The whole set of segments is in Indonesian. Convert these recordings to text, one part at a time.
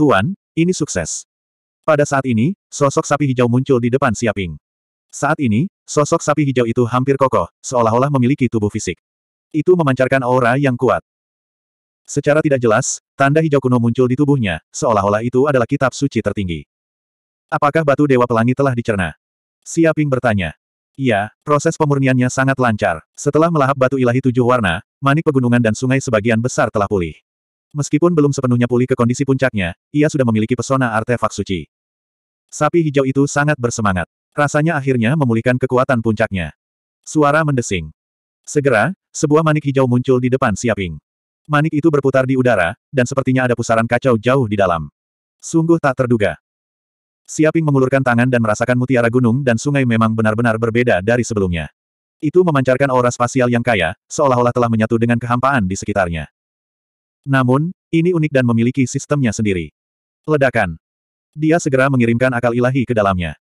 Tuan, ini sukses. Pada saat ini, sosok sapi hijau muncul di depan Siaping. Saat ini, sosok sapi hijau itu hampir kokoh, seolah-olah memiliki tubuh fisik. Itu memancarkan aura yang kuat. Secara tidak jelas, tanda hijau kuno muncul di tubuhnya, seolah-olah itu adalah kitab suci tertinggi. Apakah batu Dewa Pelangi telah dicerna? Siaping bertanya. Iya, proses pemurniannya sangat lancar. Setelah melahap batu ilahi tujuh warna, manik pegunungan dan sungai sebagian besar telah pulih. Meskipun belum sepenuhnya pulih ke kondisi puncaknya, ia sudah memiliki pesona artefak suci. Sapi hijau itu sangat bersemangat. Rasanya akhirnya memulihkan kekuatan puncaknya. Suara mendesing. Segera, sebuah manik hijau muncul di depan Siaping. Manik itu berputar di udara, dan sepertinya ada pusaran kacau jauh di dalam. Sungguh tak terduga. Siaping mengulurkan tangan dan merasakan mutiara gunung dan sungai memang benar-benar berbeda dari sebelumnya. Itu memancarkan aura spasial yang kaya, seolah-olah telah menyatu dengan kehampaan di sekitarnya. Namun, ini unik dan memiliki sistemnya sendiri. Ledakan. Dia segera mengirimkan akal ilahi ke dalamnya.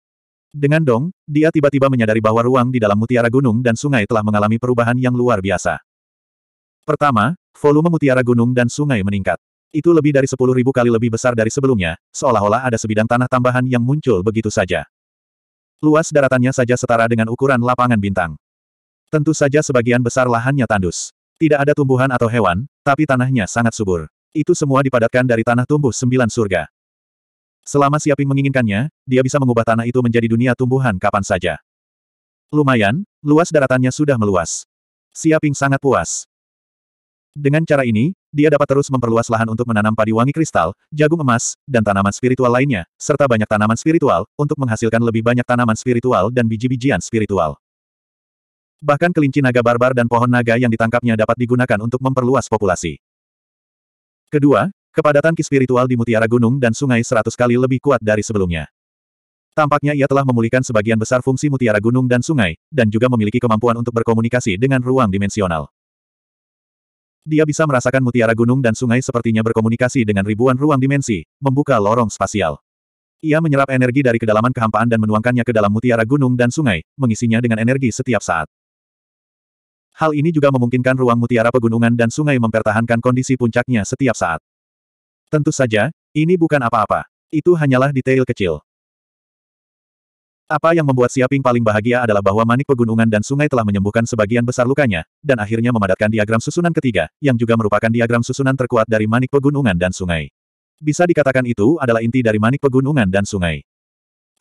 Dengan dong, dia tiba-tiba menyadari bahwa ruang di dalam mutiara gunung dan sungai telah mengalami perubahan yang luar biasa. Pertama, volume mutiara gunung dan sungai meningkat. Itu lebih dari 10.000 kali lebih besar dari sebelumnya, seolah-olah ada sebidang tanah tambahan yang muncul begitu saja. Luas daratannya saja setara dengan ukuran lapangan bintang. Tentu saja sebagian besar lahannya tandus. Tidak ada tumbuhan atau hewan, tapi tanahnya sangat subur. Itu semua dipadatkan dari tanah tumbuh sembilan surga. Selama Siaping menginginkannya, dia bisa mengubah tanah itu menjadi dunia tumbuhan kapan saja. Lumayan, luas daratannya sudah meluas. Siaping sangat puas. Dengan cara ini, dia dapat terus memperluas lahan untuk menanam padi wangi kristal, jagung emas, dan tanaman spiritual lainnya, serta banyak tanaman spiritual, untuk menghasilkan lebih banyak tanaman spiritual dan biji-bijian spiritual. Bahkan kelinci naga barbar dan pohon naga yang ditangkapnya dapat digunakan untuk memperluas populasi. Kedua, kepadatan ki spiritual di mutiara gunung dan sungai seratus kali lebih kuat dari sebelumnya. Tampaknya ia telah memulihkan sebagian besar fungsi mutiara gunung dan sungai, dan juga memiliki kemampuan untuk berkomunikasi dengan ruang dimensional. Dia bisa merasakan mutiara gunung dan sungai sepertinya berkomunikasi dengan ribuan ruang dimensi, membuka lorong spasial. Ia menyerap energi dari kedalaman kehampaan dan menuangkannya ke dalam mutiara gunung dan sungai, mengisinya dengan energi setiap saat. Hal ini juga memungkinkan ruang mutiara pegunungan dan sungai mempertahankan kondisi puncaknya setiap saat. Tentu saja, ini bukan apa-apa. Itu hanyalah detail kecil. Apa yang membuat Siaping paling bahagia adalah bahwa manik pegunungan dan sungai telah menyembuhkan sebagian besar lukanya, dan akhirnya memadatkan diagram susunan ketiga, yang juga merupakan diagram susunan terkuat dari manik pegunungan dan sungai. Bisa dikatakan itu adalah inti dari manik pegunungan dan sungai.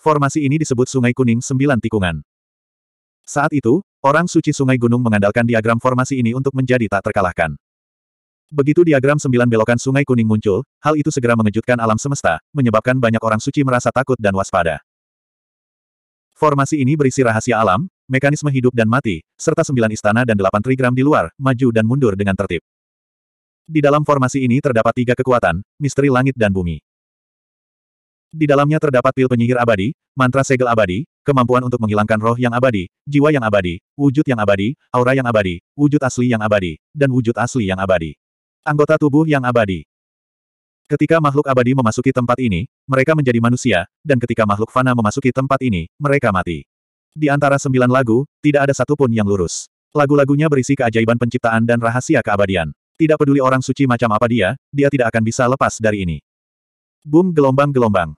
Formasi ini disebut Sungai Kuning Sembilan Tikungan. Saat itu, orang suci sungai gunung mengandalkan diagram formasi ini untuk menjadi tak terkalahkan. Begitu diagram sembilan belokan sungai kuning muncul, hal itu segera mengejutkan alam semesta, menyebabkan banyak orang suci merasa takut dan waspada. Formasi ini berisi rahasia alam, mekanisme hidup dan mati, serta sembilan istana dan delapan trigram di luar, maju dan mundur dengan tertib. Di dalam formasi ini terdapat tiga kekuatan, misteri langit dan bumi. Di dalamnya terdapat pil penyihir abadi, mantra segel abadi, kemampuan untuk menghilangkan roh yang abadi, jiwa yang abadi, wujud yang abadi, aura yang abadi, wujud asli yang abadi, dan wujud asli yang abadi. Anggota tubuh yang abadi. Ketika makhluk abadi memasuki tempat ini, mereka menjadi manusia, dan ketika makhluk fana memasuki tempat ini, mereka mati. Di antara sembilan lagu, tidak ada satupun yang lurus. Lagu-lagunya berisi keajaiban penciptaan dan rahasia keabadian. Tidak peduli orang suci macam apa dia, dia tidak akan bisa lepas dari ini. Boom gelombang-gelombang.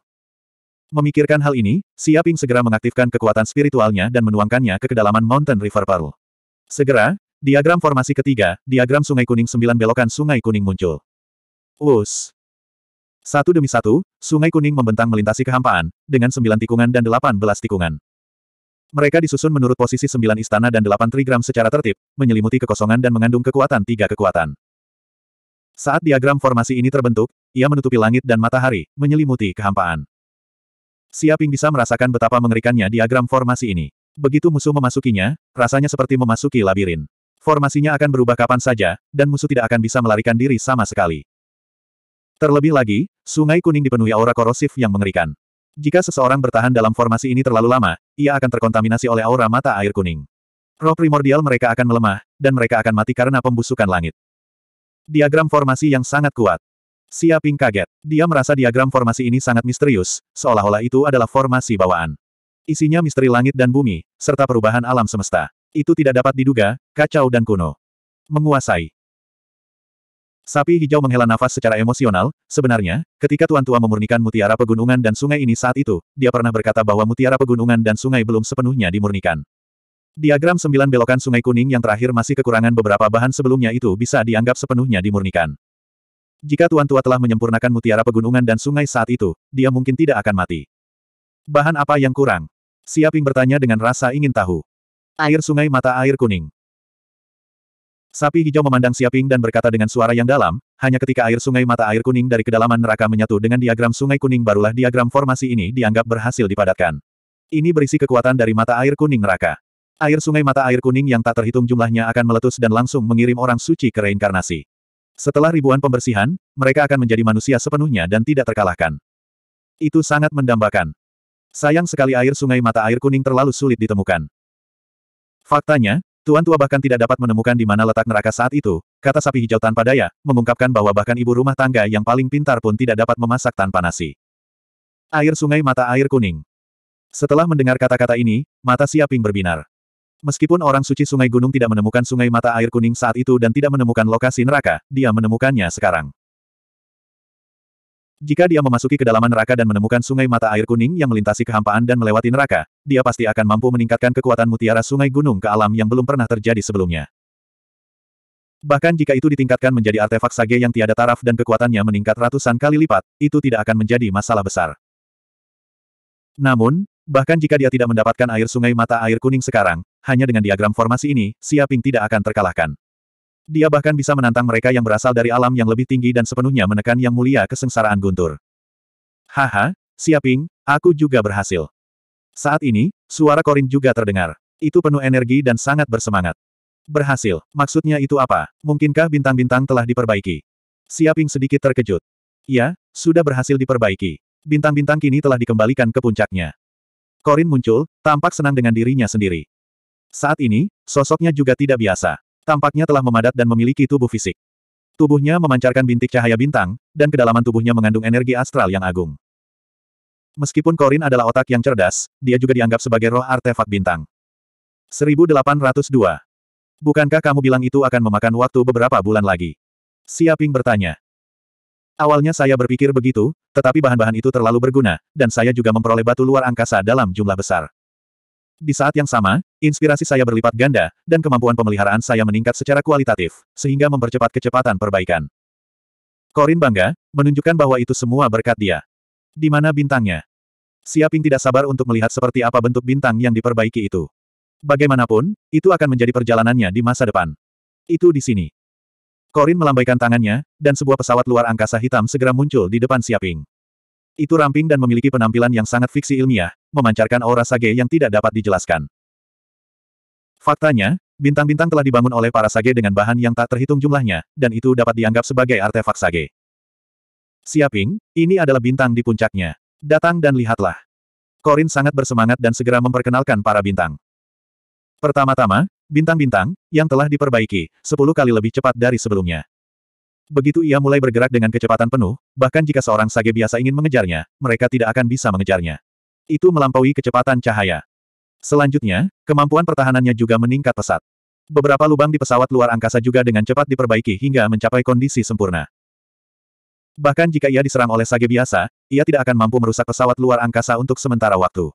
Memikirkan hal ini, Siaping segera mengaktifkan kekuatan spiritualnya dan menuangkannya ke kedalaman Mountain River Paru. Segera, diagram formasi ketiga, diagram Sungai Kuning sembilan belokan Sungai Kuning muncul. Us. Satu demi satu, Sungai Kuning membentang melintasi kehampaan, dengan sembilan tikungan dan delapan belas tikungan. Mereka disusun menurut posisi sembilan istana dan delapan trigram secara tertib, menyelimuti kekosongan dan mengandung kekuatan tiga kekuatan. Saat diagram formasi ini terbentuk, ia menutupi langit dan matahari, menyelimuti kehampaan. Siaping bisa merasakan betapa mengerikannya diagram formasi ini. Begitu musuh memasukinya, rasanya seperti memasuki labirin. Formasinya akan berubah kapan saja, dan musuh tidak akan bisa melarikan diri sama sekali. Terlebih lagi, sungai kuning dipenuhi aura korosif yang mengerikan. Jika seseorang bertahan dalam formasi ini terlalu lama, ia akan terkontaminasi oleh aura mata air kuning. Roh primordial mereka akan melemah, dan mereka akan mati karena pembusukan langit. Diagram formasi yang sangat kuat. Siaping kaget. Dia merasa diagram formasi ini sangat misterius, seolah-olah itu adalah formasi bawaan. Isinya misteri langit dan bumi, serta perubahan alam semesta. Itu tidak dapat diduga, kacau dan kuno. Menguasai. Sapi hijau menghela nafas secara emosional, sebenarnya, ketika Tuan Tua memurnikan mutiara pegunungan dan sungai ini saat itu, dia pernah berkata bahwa mutiara pegunungan dan sungai belum sepenuhnya dimurnikan. Diagram sembilan belokan sungai kuning yang terakhir masih kekurangan beberapa bahan sebelumnya itu bisa dianggap sepenuhnya dimurnikan. Jika Tuan Tua telah menyempurnakan mutiara pegunungan dan sungai saat itu, dia mungkin tidak akan mati. Bahan apa yang kurang? Siaping bertanya dengan rasa ingin tahu. Air sungai mata air kuning. Sapi hijau memandang Siaping dan berkata dengan suara yang dalam, hanya ketika air sungai mata air kuning dari kedalaman neraka menyatu dengan diagram sungai kuning barulah diagram formasi ini dianggap berhasil dipadatkan. Ini berisi kekuatan dari mata air kuning neraka. Air sungai mata air kuning yang tak terhitung jumlahnya akan meletus dan langsung mengirim orang suci ke reinkarnasi. Setelah ribuan pembersihan, mereka akan menjadi manusia sepenuhnya dan tidak terkalahkan. Itu sangat mendambakan. Sayang sekali air sungai mata air kuning terlalu sulit ditemukan. Faktanya, Tuan Tua bahkan tidak dapat menemukan di mana letak neraka saat itu, kata sapi hijau tanpa daya, mengungkapkan bahwa bahkan ibu rumah tangga yang paling pintar pun tidak dapat memasak tanpa nasi. Air sungai mata air kuning. Setelah mendengar kata-kata ini, mata Siaping berbinar. Meskipun orang suci sungai gunung tidak menemukan sungai mata air kuning saat itu dan tidak menemukan lokasi neraka, dia menemukannya sekarang. Jika dia memasuki kedalaman neraka dan menemukan sungai mata air kuning yang melintasi kehampaan dan melewati neraka, dia pasti akan mampu meningkatkan kekuatan mutiara sungai gunung ke alam yang belum pernah terjadi sebelumnya. Bahkan jika itu ditingkatkan menjadi artefak sage yang tiada taraf dan kekuatannya meningkat ratusan kali lipat, itu tidak akan menjadi masalah besar. Namun, Bahkan jika dia tidak mendapatkan air sungai mata air kuning sekarang, hanya dengan diagram formasi ini, Siaping tidak akan terkalahkan. Dia bahkan bisa menantang mereka yang berasal dari alam yang lebih tinggi dan sepenuhnya menekan yang mulia kesengsaraan guntur. Haha, Siaping, aku juga berhasil. Saat ini, suara Korin juga terdengar. Itu penuh energi dan sangat bersemangat. Berhasil, maksudnya itu apa? Mungkinkah bintang-bintang telah diperbaiki? Siaping sedikit terkejut. Ya, sudah berhasil diperbaiki. Bintang-bintang kini telah dikembalikan ke puncaknya. Korin muncul, tampak senang dengan dirinya sendiri. Saat ini, sosoknya juga tidak biasa. Tampaknya telah memadat dan memiliki tubuh fisik. Tubuhnya memancarkan bintik cahaya bintang, dan kedalaman tubuhnya mengandung energi astral yang agung. Meskipun Korin adalah otak yang cerdas, dia juga dianggap sebagai roh artefak bintang. 1802. Bukankah kamu bilang itu akan memakan waktu beberapa bulan lagi? Siaping bertanya. Awalnya saya berpikir begitu, tetapi bahan-bahan itu terlalu berguna, dan saya juga memperoleh batu luar angkasa dalam jumlah besar. Di saat yang sama, inspirasi saya berlipat ganda, dan kemampuan pemeliharaan saya meningkat secara kualitatif, sehingga mempercepat kecepatan perbaikan. Korin bangga, menunjukkan bahwa itu semua berkat dia. Di mana bintangnya? Siaping tidak sabar untuk melihat seperti apa bentuk bintang yang diperbaiki itu. Bagaimanapun, itu akan menjadi perjalanannya di masa depan. Itu di sini. Korin melambaikan tangannya, dan sebuah pesawat luar angkasa hitam segera muncul di depan Siaping. Itu ramping dan memiliki penampilan yang sangat fiksi ilmiah, memancarkan aura sage yang tidak dapat dijelaskan. Faktanya, bintang-bintang telah dibangun oleh para sage dengan bahan yang tak terhitung jumlahnya, dan itu dapat dianggap sebagai artefak sage. Siaping, ini adalah bintang di puncaknya. Datang dan lihatlah. Korin sangat bersemangat dan segera memperkenalkan para bintang. Pertama-tama, Bintang-bintang, yang telah diperbaiki, sepuluh kali lebih cepat dari sebelumnya. Begitu ia mulai bergerak dengan kecepatan penuh, bahkan jika seorang sage biasa ingin mengejarnya, mereka tidak akan bisa mengejarnya. Itu melampaui kecepatan cahaya. Selanjutnya, kemampuan pertahanannya juga meningkat pesat. Beberapa lubang di pesawat luar angkasa juga dengan cepat diperbaiki hingga mencapai kondisi sempurna. Bahkan jika ia diserang oleh sage biasa, ia tidak akan mampu merusak pesawat luar angkasa untuk sementara waktu.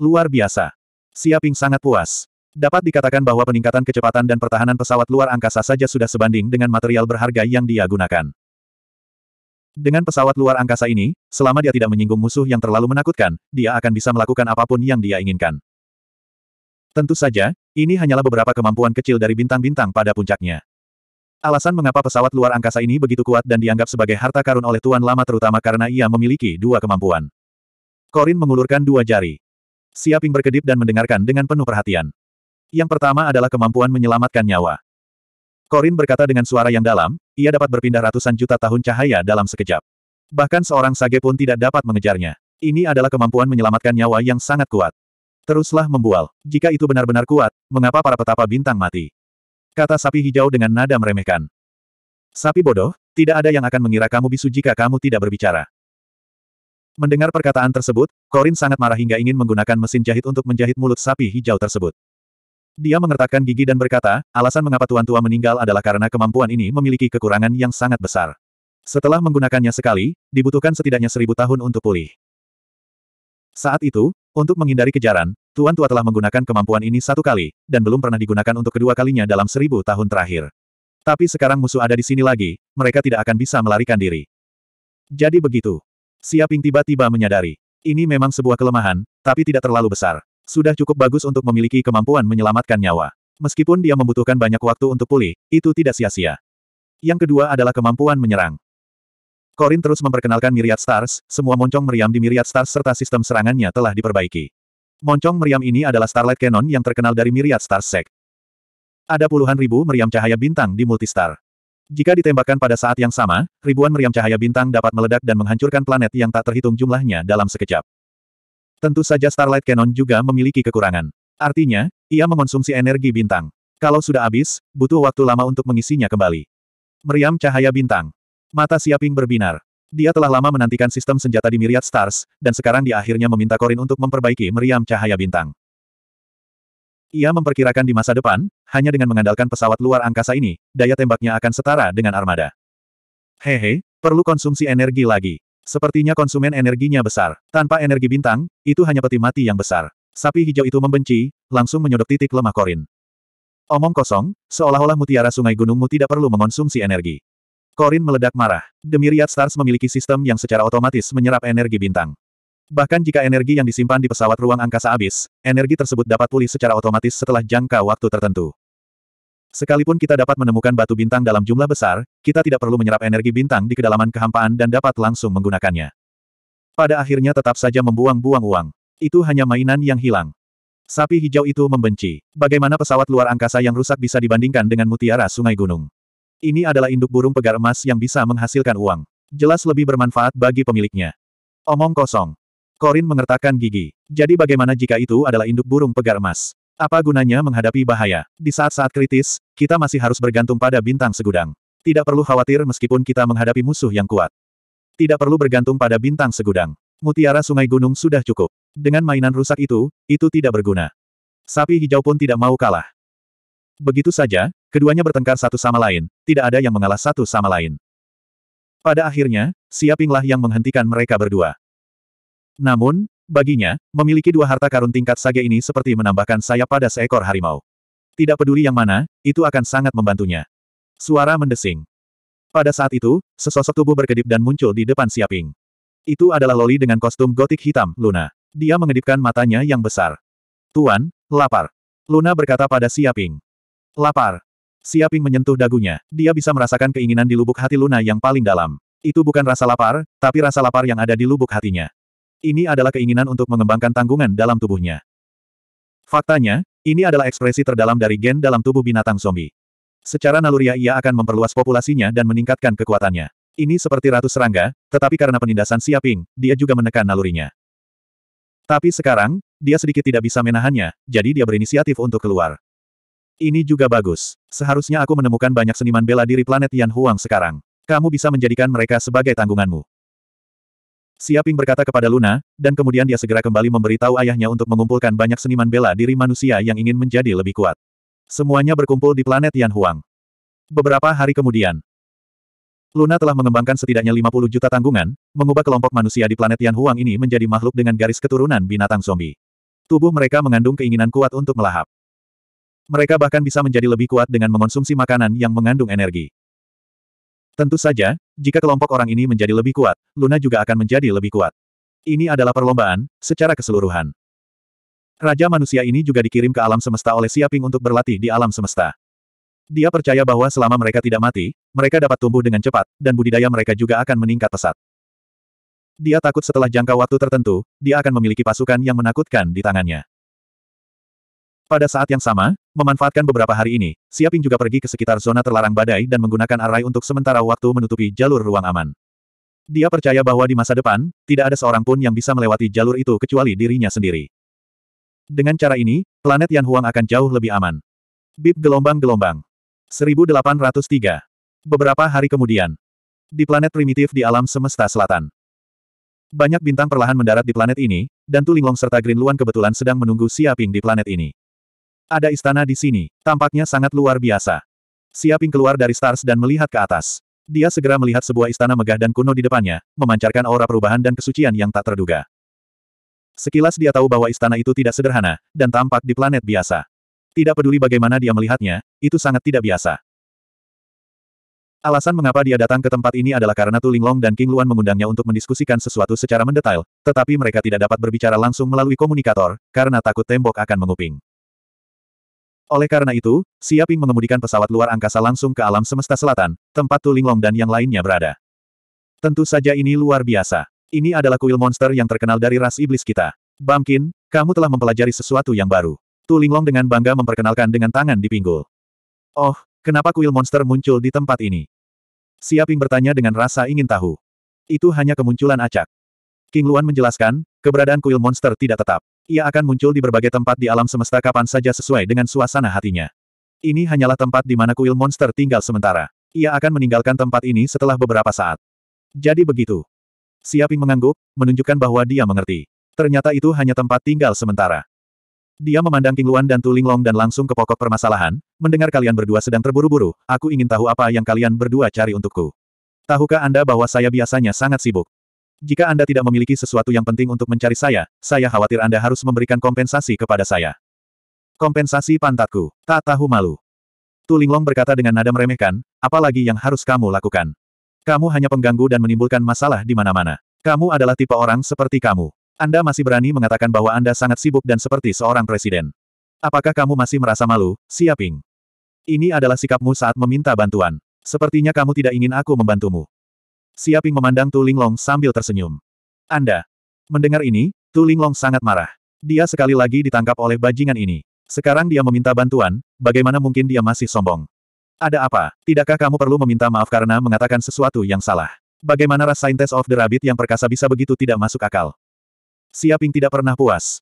Luar biasa. Siaping sangat puas. Dapat dikatakan bahwa peningkatan kecepatan dan pertahanan pesawat luar angkasa saja sudah sebanding dengan material berharga yang dia gunakan. Dengan pesawat luar angkasa ini, selama dia tidak menyinggung musuh yang terlalu menakutkan, dia akan bisa melakukan apapun yang dia inginkan. Tentu saja, ini hanyalah beberapa kemampuan kecil dari bintang-bintang pada puncaknya. Alasan mengapa pesawat luar angkasa ini begitu kuat dan dianggap sebagai harta karun oleh Tuan Lama terutama karena ia memiliki dua kemampuan. Korin mengulurkan dua jari. Siaping berkedip dan mendengarkan dengan penuh perhatian. Yang pertama adalah kemampuan menyelamatkan nyawa. Korin berkata dengan suara yang dalam, ia dapat berpindah ratusan juta tahun cahaya dalam sekejap. Bahkan seorang sage pun tidak dapat mengejarnya. Ini adalah kemampuan menyelamatkan nyawa yang sangat kuat. Teruslah membual. Jika itu benar-benar kuat, mengapa para petapa bintang mati? Kata sapi hijau dengan nada meremehkan. Sapi bodoh, tidak ada yang akan mengira kamu bisu jika kamu tidak berbicara. Mendengar perkataan tersebut, Korin sangat marah hingga ingin menggunakan mesin jahit untuk menjahit mulut sapi hijau tersebut. Dia mengertakkan gigi dan berkata, alasan mengapa Tuan Tua meninggal adalah karena kemampuan ini memiliki kekurangan yang sangat besar. Setelah menggunakannya sekali, dibutuhkan setidaknya seribu tahun untuk pulih. Saat itu, untuk menghindari kejaran, Tuan Tua telah menggunakan kemampuan ini satu kali, dan belum pernah digunakan untuk kedua kalinya dalam seribu tahun terakhir. Tapi sekarang musuh ada di sini lagi, mereka tidak akan bisa melarikan diri. Jadi begitu. siaping tiba-tiba menyadari. Ini memang sebuah kelemahan, tapi tidak terlalu besar. Sudah cukup bagus untuk memiliki kemampuan menyelamatkan nyawa. Meskipun dia membutuhkan banyak waktu untuk pulih, itu tidak sia-sia. Yang kedua adalah kemampuan menyerang. Korin terus memperkenalkan Myriad Stars, semua moncong meriam di Myriad Stars serta sistem serangannya telah diperbaiki. Moncong meriam ini adalah Starlight Cannon yang terkenal dari Myriad Stars Sect. Ada puluhan ribu meriam cahaya bintang di Multistar. Jika ditembakkan pada saat yang sama, ribuan meriam cahaya bintang dapat meledak dan menghancurkan planet yang tak terhitung jumlahnya dalam sekejap. Tentu saja Starlight Cannon juga memiliki kekurangan. Artinya, ia mengonsumsi energi bintang. Kalau sudah habis, butuh waktu lama untuk mengisinya kembali. Meriam cahaya bintang. Mata Siaping berbinar. Dia telah lama menantikan sistem senjata di Myriad Stars, dan sekarang dia akhirnya meminta Korin untuk memperbaiki meriam cahaya bintang. Ia memperkirakan di masa depan, hanya dengan mengandalkan pesawat luar angkasa ini, daya tembaknya akan setara dengan armada. Hehe, perlu konsumsi energi lagi. Sepertinya konsumen energinya besar. Tanpa energi bintang, itu hanya peti mati yang besar. Sapi hijau itu membenci, langsung menyodok titik lemah Korin. Omong kosong, seolah-olah mutiara sungai gunungmu tidak perlu mengonsumsi energi. Korin meledak marah. Demi Riyad Stars memiliki sistem yang secara otomatis menyerap energi bintang. Bahkan jika energi yang disimpan di pesawat ruang angkasa habis, energi tersebut dapat pulih secara otomatis setelah jangka waktu tertentu. Sekalipun kita dapat menemukan batu bintang dalam jumlah besar, kita tidak perlu menyerap energi bintang di kedalaman kehampaan dan dapat langsung menggunakannya. Pada akhirnya tetap saja membuang-buang uang. Itu hanya mainan yang hilang. Sapi hijau itu membenci. Bagaimana pesawat luar angkasa yang rusak bisa dibandingkan dengan mutiara sungai gunung? Ini adalah induk burung pegar emas yang bisa menghasilkan uang. Jelas lebih bermanfaat bagi pemiliknya. Omong kosong. Korin mengertakkan gigi. Jadi bagaimana jika itu adalah induk burung pegar emas? Apa gunanya menghadapi bahaya? Di saat-saat kritis, kita masih harus bergantung pada bintang segudang. Tidak perlu khawatir meskipun kita menghadapi musuh yang kuat. Tidak perlu bergantung pada bintang segudang. Mutiara sungai gunung sudah cukup. Dengan mainan rusak itu, itu tidak berguna. Sapi hijau pun tidak mau kalah. Begitu saja, keduanya bertengkar satu sama lain, tidak ada yang mengalah satu sama lain. Pada akhirnya, Siapinglah yang menghentikan mereka berdua. Namun, Baginya, memiliki dua harta karun tingkat sage ini seperti menambahkan sayap pada seekor harimau. Tidak peduli yang mana, itu akan sangat membantunya. Suara mendesing. Pada saat itu, sesosok tubuh berkedip dan muncul di depan Siaping. Itu adalah Loli dengan kostum gotik hitam, Luna. Dia mengedipkan matanya yang besar. Tuan, lapar. Luna berkata pada Siaping. Lapar. Siaping menyentuh dagunya. Dia bisa merasakan keinginan di lubuk hati Luna yang paling dalam. Itu bukan rasa lapar, tapi rasa lapar yang ada di lubuk hatinya. Ini adalah keinginan untuk mengembangkan tanggungan dalam tubuhnya. Faktanya, ini adalah ekspresi terdalam dari gen dalam tubuh binatang zombie. Secara naluriah ia akan memperluas populasinya dan meningkatkan kekuatannya. Ini seperti ratu serangga, tetapi karena penindasan Siaping, dia juga menekan nalurinya. Tapi sekarang, dia sedikit tidak bisa menahannya, jadi dia berinisiatif untuk keluar. Ini juga bagus. Seharusnya aku menemukan banyak seniman bela diri planet Yan Huang sekarang. Kamu bisa menjadikan mereka sebagai tanggunganmu. Siaping berkata kepada Luna, dan kemudian dia segera kembali memberitahu ayahnya untuk mengumpulkan banyak seniman bela diri manusia yang ingin menjadi lebih kuat. Semuanya berkumpul di planet Yan Huang. Beberapa hari kemudian, Luna telah mengembangkan setidaknya 50 juta tanggungan, mengubah kelompok manusia di planet Yan Huang ini menjadi makhluk dengan garis keturunan binatang zombie. Tubuh mereka mengandung keinginan kuat untuk melahap. Mereka bahkan bisa menjadi lebih kuat dengan mengonsumsi makanan yang mengandung energi. Tentu saja, jika kelompok orang ini menjadi lebih kuat, Luna juga akan menjadi lebih kuat. Ini adalah perlombaan, secara keseluruhan. Raja manusia ini juga dikirim ke alam semesta oleh Siaping untuk berlatih di alam semesta. Dia percaya bahwa selama mereka tidak mati, mereka dapat tumbuh dengan cepat, dan budidaya mereka juga akan meningkat pesat. Dia takut setelah jangka waktu tertentu, dia akan memiliki pasukan yang menakutkan di tangannya. Pada saat yang sama, memanfaatkan beberapa hari ini, Siaping juga pergi ke sekitar zona terlarang badai dan menggunakan arai untuk sementara waktu menutupi jalur ruang aman. Dia percaya bahwa di masa depan, tidak ada seorang pun yang bisa melewati jalur itu kecuali dirinya sendiri. Dengan cara ini, planet Yan Huang akan jauh lebih aman. Bip gelombang-gelombang. 1803. Beberapa hari kemudian. Di planet primitif di alam semesta selatan. Banyak bintang perlahan mendarat di planet ini, dan Tulinglong serta Green Luan kebetulan sedang menunggu Siaping di planet ini. Ada istana di sini, tampaknya sangat luar biasa. Siaping keluar dari Stars dan melihat ke atas. Dia segera melihat sebuah istana megah dan kuno di depannya, memancarkan aura perubahan dan kesucian yang tak terduga. Sekilas dia tahu bahwa istana itu tidak sederhana, dan tampak di planet biasa. Tidak peduli bagaimana dia melihatnya, itu sangat tidak biasa. Alasan mengapa dia datang ke tempat ini adalah karena Tu Linglong dan King Luan mengundangnya untuk mendiskusikan sesuatu secara mendetail, tetapi mereka tidak dapat berbicara langsung melalui komunikator, karena takut tembok akan menguping. Oleh karena itu, Siaping mengemudikan pesawat luar angkasa langsung ke alam semesta selatan, tempat Tulinglong dan yang lainnya berada. Tentu saja ini luar biasa. Ini adalah kuil monster yang terkenal dari ras iblis kita. Bamkin, kamu telah mempelajari sesuatu yang baru. Tulinglong dengan bangga memperkenalkan dengan tangan di pinggul. Oh, kenapa kuil monster muncul di tempat ini? Siaping bertanya dengan rasa ingin tahu. Itu hanya kemunculan acak. King Luan menjelaskan, keberadaan kuil monster tidak tetap. Ia akan muncul di berbagai tempat di alam semesta kapan saja sesuai dengan suasana hatinya. Ini hanyalah tempat di mana kuil monster tinggal sementara. Ia akan meninggalkan tempat ini setelah beberapa saat. Jadi begitu. Siaping mengangguk, menunjukkan bahwa dia mengerti. Ternyata itu hanya tempat tinggal sementara. Dia memandang King Luan dan Long dan langsung ke pokok permasalahan, mendengar kalian berdua sedang terburu-buru, aku ingin tahu apa yang kalian berdua cari untukku. Tahukah Anda bahwa saya biasanya sangat sibuk? Jika Anda tidak memiliki sesuatu yang penting untuk mencari saya, saya khawatir Anda harus memberikan kompensasi kepada saya. Kompensasi pantatku, tak tahu malu. Tulinglong berkata dengan nada meremehkan, apalagi yang harus kamu lakukan. Kamu hanya pengganggu dan menimbulkan masalah di mana-mana. Kamu adalah tipe orang seperti kamu. Anda masih berani mengatakan bahwa Anda sangat sibuk dan seperti seorang presiden. Apakah kamu masih merasa malu, Siaping? Ini adalah sikapmu saat meminta bantuan. Sepertinya kamu tidak ingin aku membantumu. Siaping memandang Tu Linglong sambil tersenyum. Anda. Mendengar ini, Tu Linglong sangat marah. Dia sekali lagi ditangkap oleh bajingan ini. Sekarang dia meminta bantuan, bagaimana mungkin dia masih sombong? Ada apa? Tidakkah kamu perlu meminta maaf karena mengatakan sesuatu yang salah? Bagaimana ras Scientist of the Rabbit yang perkasa bisa begitu tidak masuk akal? Siaping tidak pernah puas.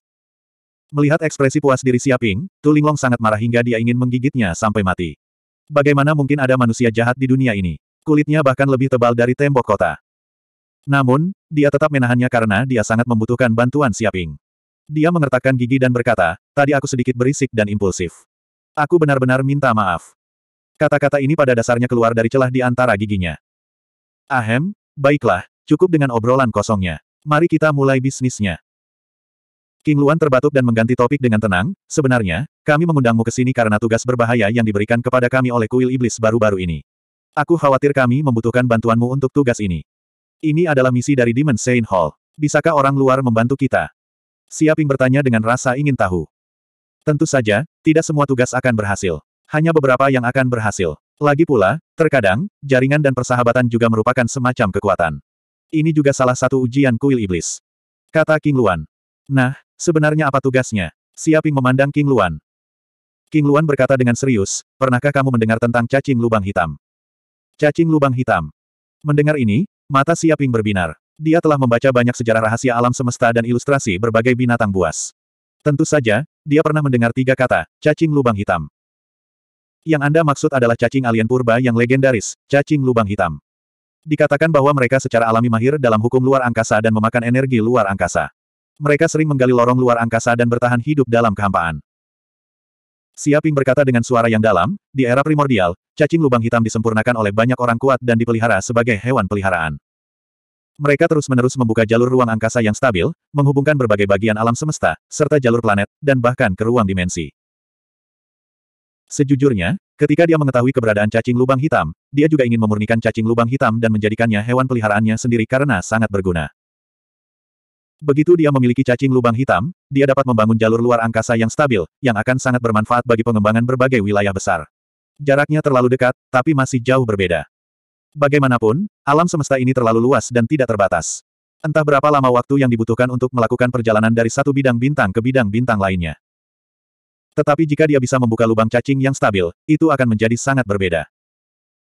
Melihat ekspresi puas diri Siaping, Tu Linglong sangat marah hingga dia ingin menggigitnya sampai mati. Bagaimana mungkin ada manusia jahat di dunia ini? Kulitnya bahkan lebih tebal dari tembok kota. Namun, dia tetap menahannya karena dia sangat membutuhkan bantuan Siaping. Dia mengertakkan gigi dan berkata, tadi aku sedikit berisik dan impulsif. Aku benar-benar minta maaf. Kata-kata ini pada dasarnya keluar dari celah di antara giginya. Ahem, baiklah, cukup dengan obrolan kosongnya. Mari kita mulai bisnisnya. King Luan terbatuk dan mengganti topik dengan tenang, sebenarnya, kami mengundangmu ke sini karena tugas berbahaya yang diberikan kepada kami oleh kuil iblis baru-baru ini. Aku khawatir kami membutuhkan bantuanmu untuk tugas ini. Ini adalah misi dari Demon Saint Hall. Bisakah orang luar membantu kita? Siaping bertanya dengan rasa ingin tahu. Tentu saja, tidak semua tugas akan berhasil. Hanya beberapa yang akan berhasil. Lagi pula, terkadang, jaringan dan persahabatan juga merupakan semacam kekuatan. Ini juga salah satu ujian kuil iblis. Kata King Luan. Nah, sebenarnya apa tugasnya? Siaping memandang King Luan. King Luan berkata dengan serius, pernahkah kamu mendengar tentang cacing lubang hitam? Cacing lubang hitam. Mendengar ini, mata Siaping berbinar. Dia telah membaca banyak sejarah rahasia alam semesta dan ilustrasi berbagai binatang buas. Tentu saja, dia pernah mendengar tiga kata, cacing lubang hitam. Yang Anda maksud adalah cacing alien purba yang legendaris, cacing lubang hitam. Dikatakan bahwa mereka secara alami mahir dalam hukum luar angkasa dan memakan energi luar angkasa. Mereka sering menggali lorong luar angkasa dan bertahan hidup dalam kehampaan. Siaping berkata dengan suara yang dalam, di era primordial, cacing lubang hitam disempurnakan oleh banyak orang kuat dan dipelihara sebagai hewan peliharaan. Mereka terus-menerus membuka jalur ruang angkasa yang stabil, menghubungkan berbagai bagian alam semesta, serta jalur planet, dan bahkan ke ruang dimensi. Sejujurnya, ketika dia mengetahui keberadaan cacing lubang hitam, dia juga ingin memurnikan cacing lubang hitam dan menjadikannya hewan peliharaannya sendiri karena sangat berguna. Begitu dia memiliki cacing lubang hitam, dia dapat membangun jalur luar angkasa yang stabil, yang akan sangat bermanfaat bagi pengembangan berbagai wilayah besar. Jaraknya terlalu dekat, tapi masih jauh berbeda. Bagaimanapun, alam semesta ini terlalu luas dan tidak terbatas. Entah berapa lama waktu yang dibutuhkan untuk melakukan perjalanan dari satu bidang bintang ke bidang bintang lainnya. Tetapi jika dia bisa membuka lubang cacing yang stabil, itu akan menjadi sangat berbeda.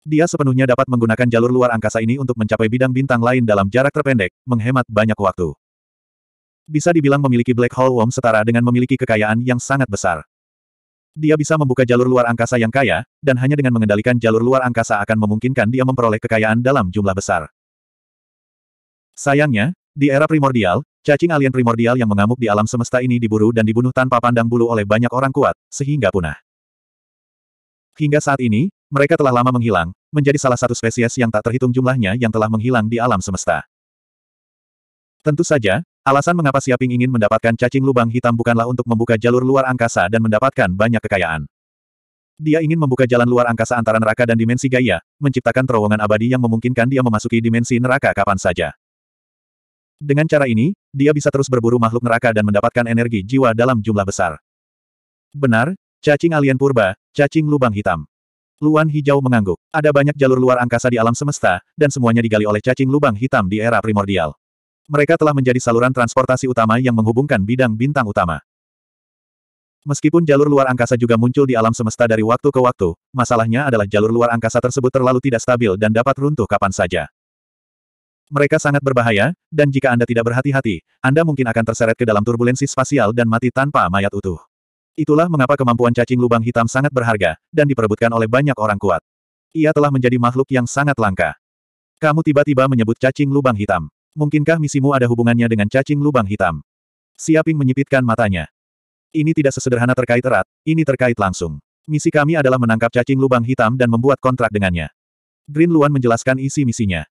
Dia sepenuhnya dapat menggunakan jalur luar angkasa ini untuk mencapai bidang bintang lain dalam jarak terpendek, menghemat banyak waktu. Bisa dibilang memiliki Black Hole Worm setara dengan memiliki kekayaan yang sangat besar. Dia bisa membuka jalur luar angkasa yang kaya, dan hanya dengan mengendalikan jalur luar angkasa akan memungkinkan dia memperoleh kekayaan dalam jumlah besar. Sayangnya, di era primordial, cacing alien primordial yang mengamuk di alam semesta ini diburu dan dibunuh tanpa pandang bulu oleh banyak orang kuat, sehingga punah. Hingga saat ini, mereka telah lama menghilang, menjadi salah satu spesies yang tak terhitung jumlahnya yang telah menghilang di alam semesta. Tentu saja, Alasan mengapa Siaping ingin mendapatkan cacing lubang hitam bukanlah untuk membuka jalur luar angkasa dan mendapatkan banyak kekayaan. Dia ingin membuka jalan luar angkasa antara neraka dan dimensi gaya, menciptakan terowongan abadi yang memungkinkan dia memasuki dimensi neraka kapan saja. Dengan cara ini, dia bisa terus berburu makhluk neraka dan mendapatkan energi jiwa dalam jumlah besar. Benar, cacing alien purba, cacing lubang hitam. Luan hijau mengangguk. Ada banyak jalur luar angkasa di alam semesta, dan semuanya digali oleh cacing lubang hitam di era primordial. Mereka telah menjadi saluran transportasi utama yang menghubungkan bidang bintang utama. Meskipun jalur luar angkasa juga muncul di alam semesta dari waktu ke waktu, masalahnya adalah jalur luar angkasa tersebut terlalu tidak stabil dan dapat runtuh kapan saja. Mereka sangat berbahaya, dan jika Anda tidak berhati-hati, Anda mungkin akan terseret ke dalam turbulensi spasial dan mati tanpa mayat utuh. Itulah mengapa kemampuan cacing lubang hitam sangat berharga, dan diperebutkan oleh banyak orang kuat. Ia telah menjadi makhluk yang sangat langka. Kamu tiba-tiba menyebut cacing lubang hitam. Mungkinkah misimu ada hubungannya dengan cacing lubang hitam? Siaping menyipitkan matanya. Ini tidak sesederhana terkait erat, ini terkait langsung. Misi kami adalah menangkap cacing lubang hitam dan membuat kontrak dengannya. Green Luan menjelaskan isi misinya.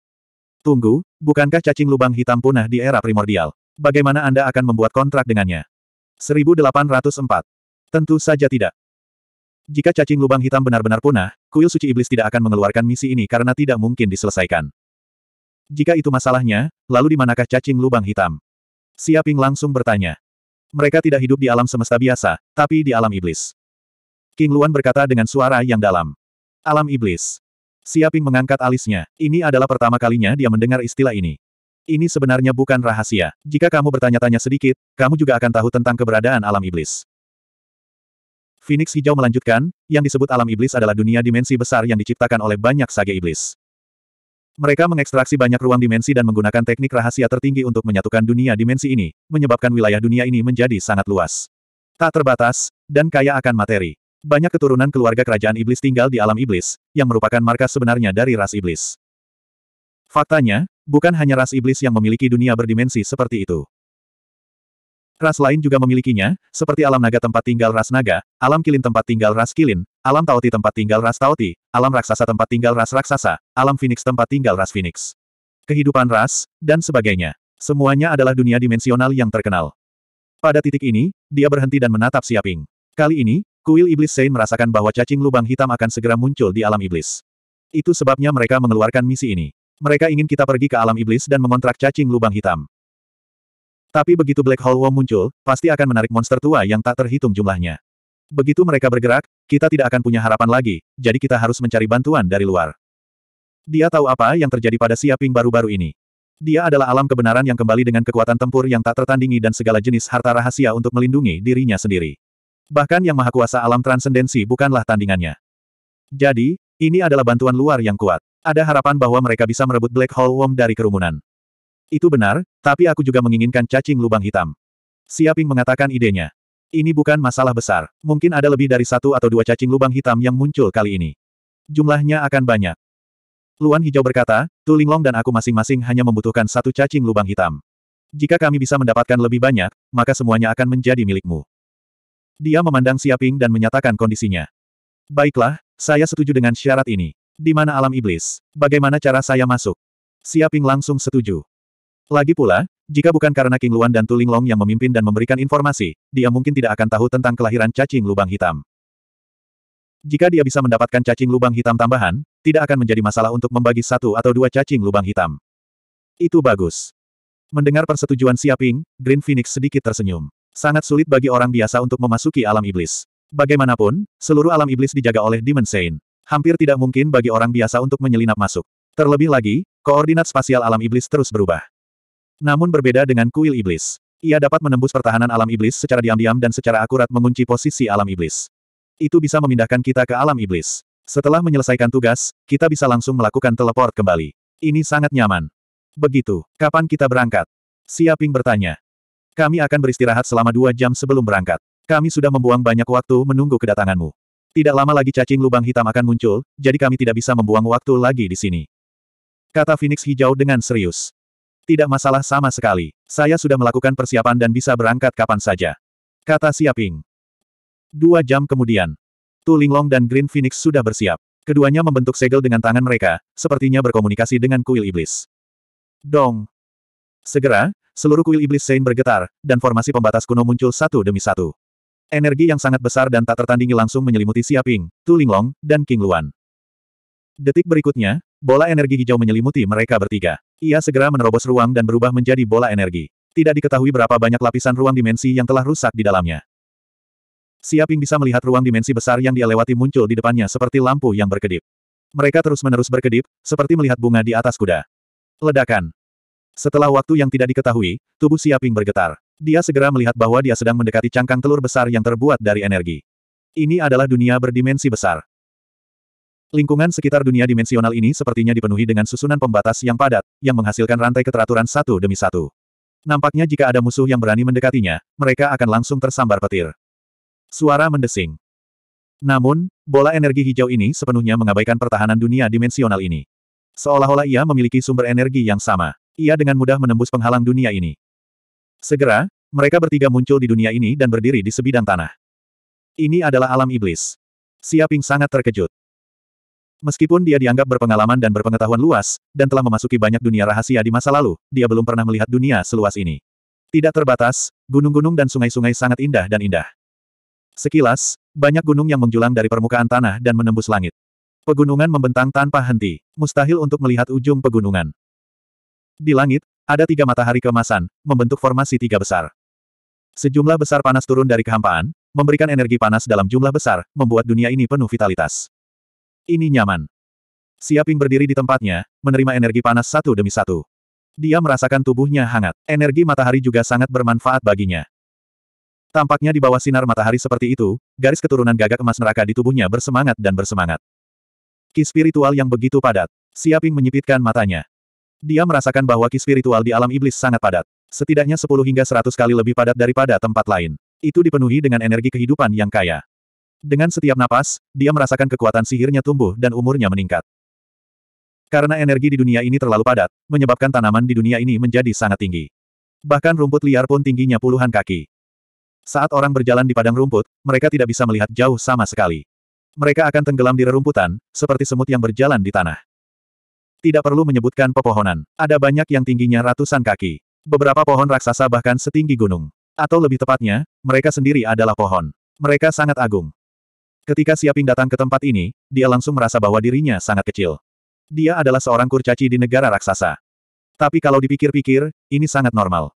Tunggu, bukankah cacing lubang hitam punah di era primordial? Bagaimana Anda akan membuat kontrak dengannya? 1804. Tentu saja tidak. Jika cacing lubang hitam benar-benar punah, kuil suci iblis tidak akan mengeluarkan misi ini karena tidak mungkin diselesaikan. Jika itu masalahnya, lalu di manakah cacing lubang hitam? Siaping langsung bertanya. Mereka tidak hidup di alam semesta biasa, tapi di alam iblis. King Luan berkata dengan suara yang dalam. Alam iblis. Siaping mengangkat alisnya. Ini adalah pertama kalinya dia mendengar istilah ini. Ini sebenarnya bukan rahasia. Jika kamu bertanya-tanya sedikit, kamu juga akan tahu tentang keberadaan alam iblis. Phoenix Hijau melanjutkan, yang disebut alam iblis adalah dunia dimensi besar yang diciptakan oleh banyak sage iblis. Mereka mengekstraksi banyak ruang dimensi dan menggunakan teknik rahasia tertinggi untuk menyatukan dunia dimensi ini, menyebabkan wilayah dunia ini menjadi sangat luas. Tak terbatas, dan kaya akan materi. Banyak keturunan keluarga kerajaan iblis tinggal di alam iblis, yang merupakan markas sebenarnya dari ras iblis. Faktanya, bukan hanya ras iblis yang memiliki dunia berdimensi seperti itu. Ras lain juga memilikinya, seperti alam naga tempat tinggal ras naga, alam kilin tempat tinggal ras kilin, alam tauti tempat tinggal ras tauti, alam raksasa tempat tinggal ras raksasa, alam Phoenix tempat tinggal ras Phoenix. Kehidupan ras, dan sebagainya. Semuanya adalah dunia dimensional yang terkenal. Pada titik ini, dia berhenti dan menatap Siaping. Kali ini, kuil iblis Sein merasakan bahwa cacing lubang hitam akan segera muncul di alam iblis. Itu sebabnya mereka mengeluarkan misi ini. Mereka ingin kita pergi ke alam iblis dan mengontrak cacing lubang hitam. Tapi begitu Black Hole Worm muncul, pasti akan menarik monster tua yang tak terhitung jumlahnya. Begitu mereka bergerak, kita tidak akan punya harapan lagi, jadi kita harus mencari bantuan dari luar. Dia tahu apa yang terjadi pada Siaping baru-baru ini. Dia adalah alam kebenaran yang kembali dengan kekuatan tempur yang tak tertandingi dan segala jenis harta rahasia untuk melindungi dirinya sendiri. Bahkan yang maha kuasa alam transendensi bukanlah tandingannya. Jadi, ini adalah bantuan luar yang kuat. Ada harapan bahwa mereka bisa merebut Black Hole Worm dari kerumunan. Itu benar, tapi aku juga menginginkan cacing lubang hitam. Siaping mengatakan idenya. Ini bukan masalah besar. Mungkin ada lebih dari satu atau dua cacing lubang hitam yang muncul kali ini. Jumlahnya akan banyak. Luan Hijau berkata, Tu Linglong dan aku masing-masing hanya membutuhkan satu cacing lubang hitam. Jika kami bisa mendapatkan lebih banyak, maka semuanya akan menjadi milikmu. Dia memandang Siaping dan menyatakan kondisinya. Baiklah, saya setuju dengan syarat ini. Di mana alam iblis? Bagaimana cara saya masuk? Siaping langsung setuju. Lagi pula, jika bukan karena King Luan dan Tuling Long yang memimpin dan memberikan informasi, dia mungkin tidak akan tahu tentang kelahiran cacing lubang hitam. Jika dia bisa mendapatkan cacing lubang hitam tambahan, tidak akan menjadi masalah untuk membagi satu atau dua cacing lubang hitam. Itu bagus. Mendengar persetujuan Siaping, Green Phoenix sedikit tersenyum. Sangat sulit bagi orang biasa untuk memasuki alam iblis. Bagaimanapun, seluruh alam iblis dijaga oleh Demon Saint. Hampir tidak mungkin bagi orang biasa untuk menyelinap masuk. Terlebih lagi, koordinat spasial alam iblis terus berubah. Namun berbeda dengan kuil iblis. Ia dapat menembus pertahanan alam iblis secara diam-diam dan secara akurat mengunci posisi alam iblis. Itu bisa memindahkan kita ke alam iblis. Setelah menyelesaikan tugas, kita bisa langsung melakukan teleport kembali. Ini sangat nyaman. Begitu, kapan kita berangkat? Siaping bertanya. Kami akan beristirahat selama dua jam sebelum berangkat. Kami sudah membuang banyak waktu menunggu kedatanganmu. Tidak lama lagi cacing lubang hitam akan muncul, jadi kami tidak bisa membuang waktu lagi di sini. Kata Phoenix Hijau dengan serius. Tidak masalah sama sekali. Saya sudah melakukan persiapan dan bisa berangkat kapan saja. Kata Siaping. Dua jam kemudian. Tu Linglong dan Green Phoenix sudah bersiap. Keduanya membentuk segel dengan tangan mereka, sepertinya berkomunikasi dengan kuil iblis. Dong. Segera, seluruh kuil iblis Sein bergetar, dan formasi pembatas kuno muncul satu demi satu. Energi yang sangat besar dan tak tertandingi langsung menyelimuti Siaping, Tu Linglong, dan King Luan. Detik berikutnya, bola energi hijau menyelimuti mereka bertiga. Ia segera menerobos ruang dan berubah menjadi bola energi. Tidak diketahui berapa banyak lapisan ruang dimensi yang telah rusak di dalamnya. Siaping bisa melihat ruang dimensi besar yang dia lewati muncul di depannya seperti lampu yang berkedip. Mereka terus-menerus berkedip, seperti melihat bunga di atas kuda. Ledakan. Setelah waktu yang tidak diketahui, tubuh Siaping bergetar. Dia segera melihat bahwa dia sedang mendekati cangkang telur besar yang terbuat dari energi. Ini adalah dunia berdimensi besar. Lingkungan sekitar dunia dimensional ini sepertinya dipenuhi dengan susunan pembatas yang padat, yang menghasilkan rantai keteraturan satu demi satu. Nampaknya jika ada musuh yang berani mendekatinya, mereka akan langsung tersambar petir. Suara mendesing. Namun, bola energi hijau ini sepenuhnya mengabaikan pertahanan dunia dimensional ini. Seolah-olah ia memiliki sumber energi yang sama. Ia dengan mudah menembus penghalang dunia ini. Segera, mereka bertiga muncul di dunia ini dan berdiri di sebidang tanah. Ini adalah alam iblis. Siaping sangat terkejut. Meskipun dia dianggap berpengalaman dan berpengetahuan luas, dan telah memasuki banyak dunia rahasia di masa lalu, dia belum pernah melihat dunia seluas ini. Tidak terbatas, gunung-gunung dan sungai-sungai sangat indah dan indah. Sekilas, banyak gunung yang menjulang dari permukaan tanah dan menembus langit. Pegunungan membentang tanpa henti, mustahil untuk melihat ujung pegunungan. Di langit, ada tiga matahari kemasan, membentuk formasi tiga besar. Sejumlah besar panas turun dari kehampaan, memberikan energi panas dalam jumlah besar, membuat dunia ini penuh vitalitas. Ini nyaman. Siaping berdiri di tempatnya, menerima energi panas satu demi satu. Dia merasakan tubuhnya hangat. Energi matahari juga sangat bermanfaat baginya. Tampaknya di bawah sinar matahari seperti itu, garis keturunan gagak emas neraka di tubuhnya bersemangat dan bersemangat. Ki spiritual yang begitu padat. Siaping menyipitkan matanya. Dia merasakan bahwa ki spiritual di alam iblis sangat padat. Setidaknya 10 hingga 100 kali lebih padat daripada tempat lain. Itu dipenuhi dengan energi kehidupan yang kaya. Dengan setiap napas, dia merasakan kekuatan sihirnya tumbuh dan umurnya meningkat. Karena energi di dunia ini terlalu padat, menyebabkan tanaman di dunia ini menjadi sangat tinggi. Bahkan rumput liar pun tingginya puluhan kaki. Saat orang berjalan di padang rumput, mereka tidak bisa melihat jauh sama sekali. Mereka akan tenggelam di rerumputan, seperti semut yang berjalan di tanah. Tidak perlu menyebutkan pepohonan. Ada banyak yang tingginya ratusan kaki. Beberapa pohon raksasa bahkan setinggi gunung. Atau lebih tepatnya, mereka sendiri adalah pohon. Mereka sangat agung. Ketika Siaping datang ke tempat ini, dia langsung merasa bahwa dirinya sangat kecil. Dia adalah seorang kurcaci di negara raksasa. Tapi kalau dipikir-pikir, ini sangat normal.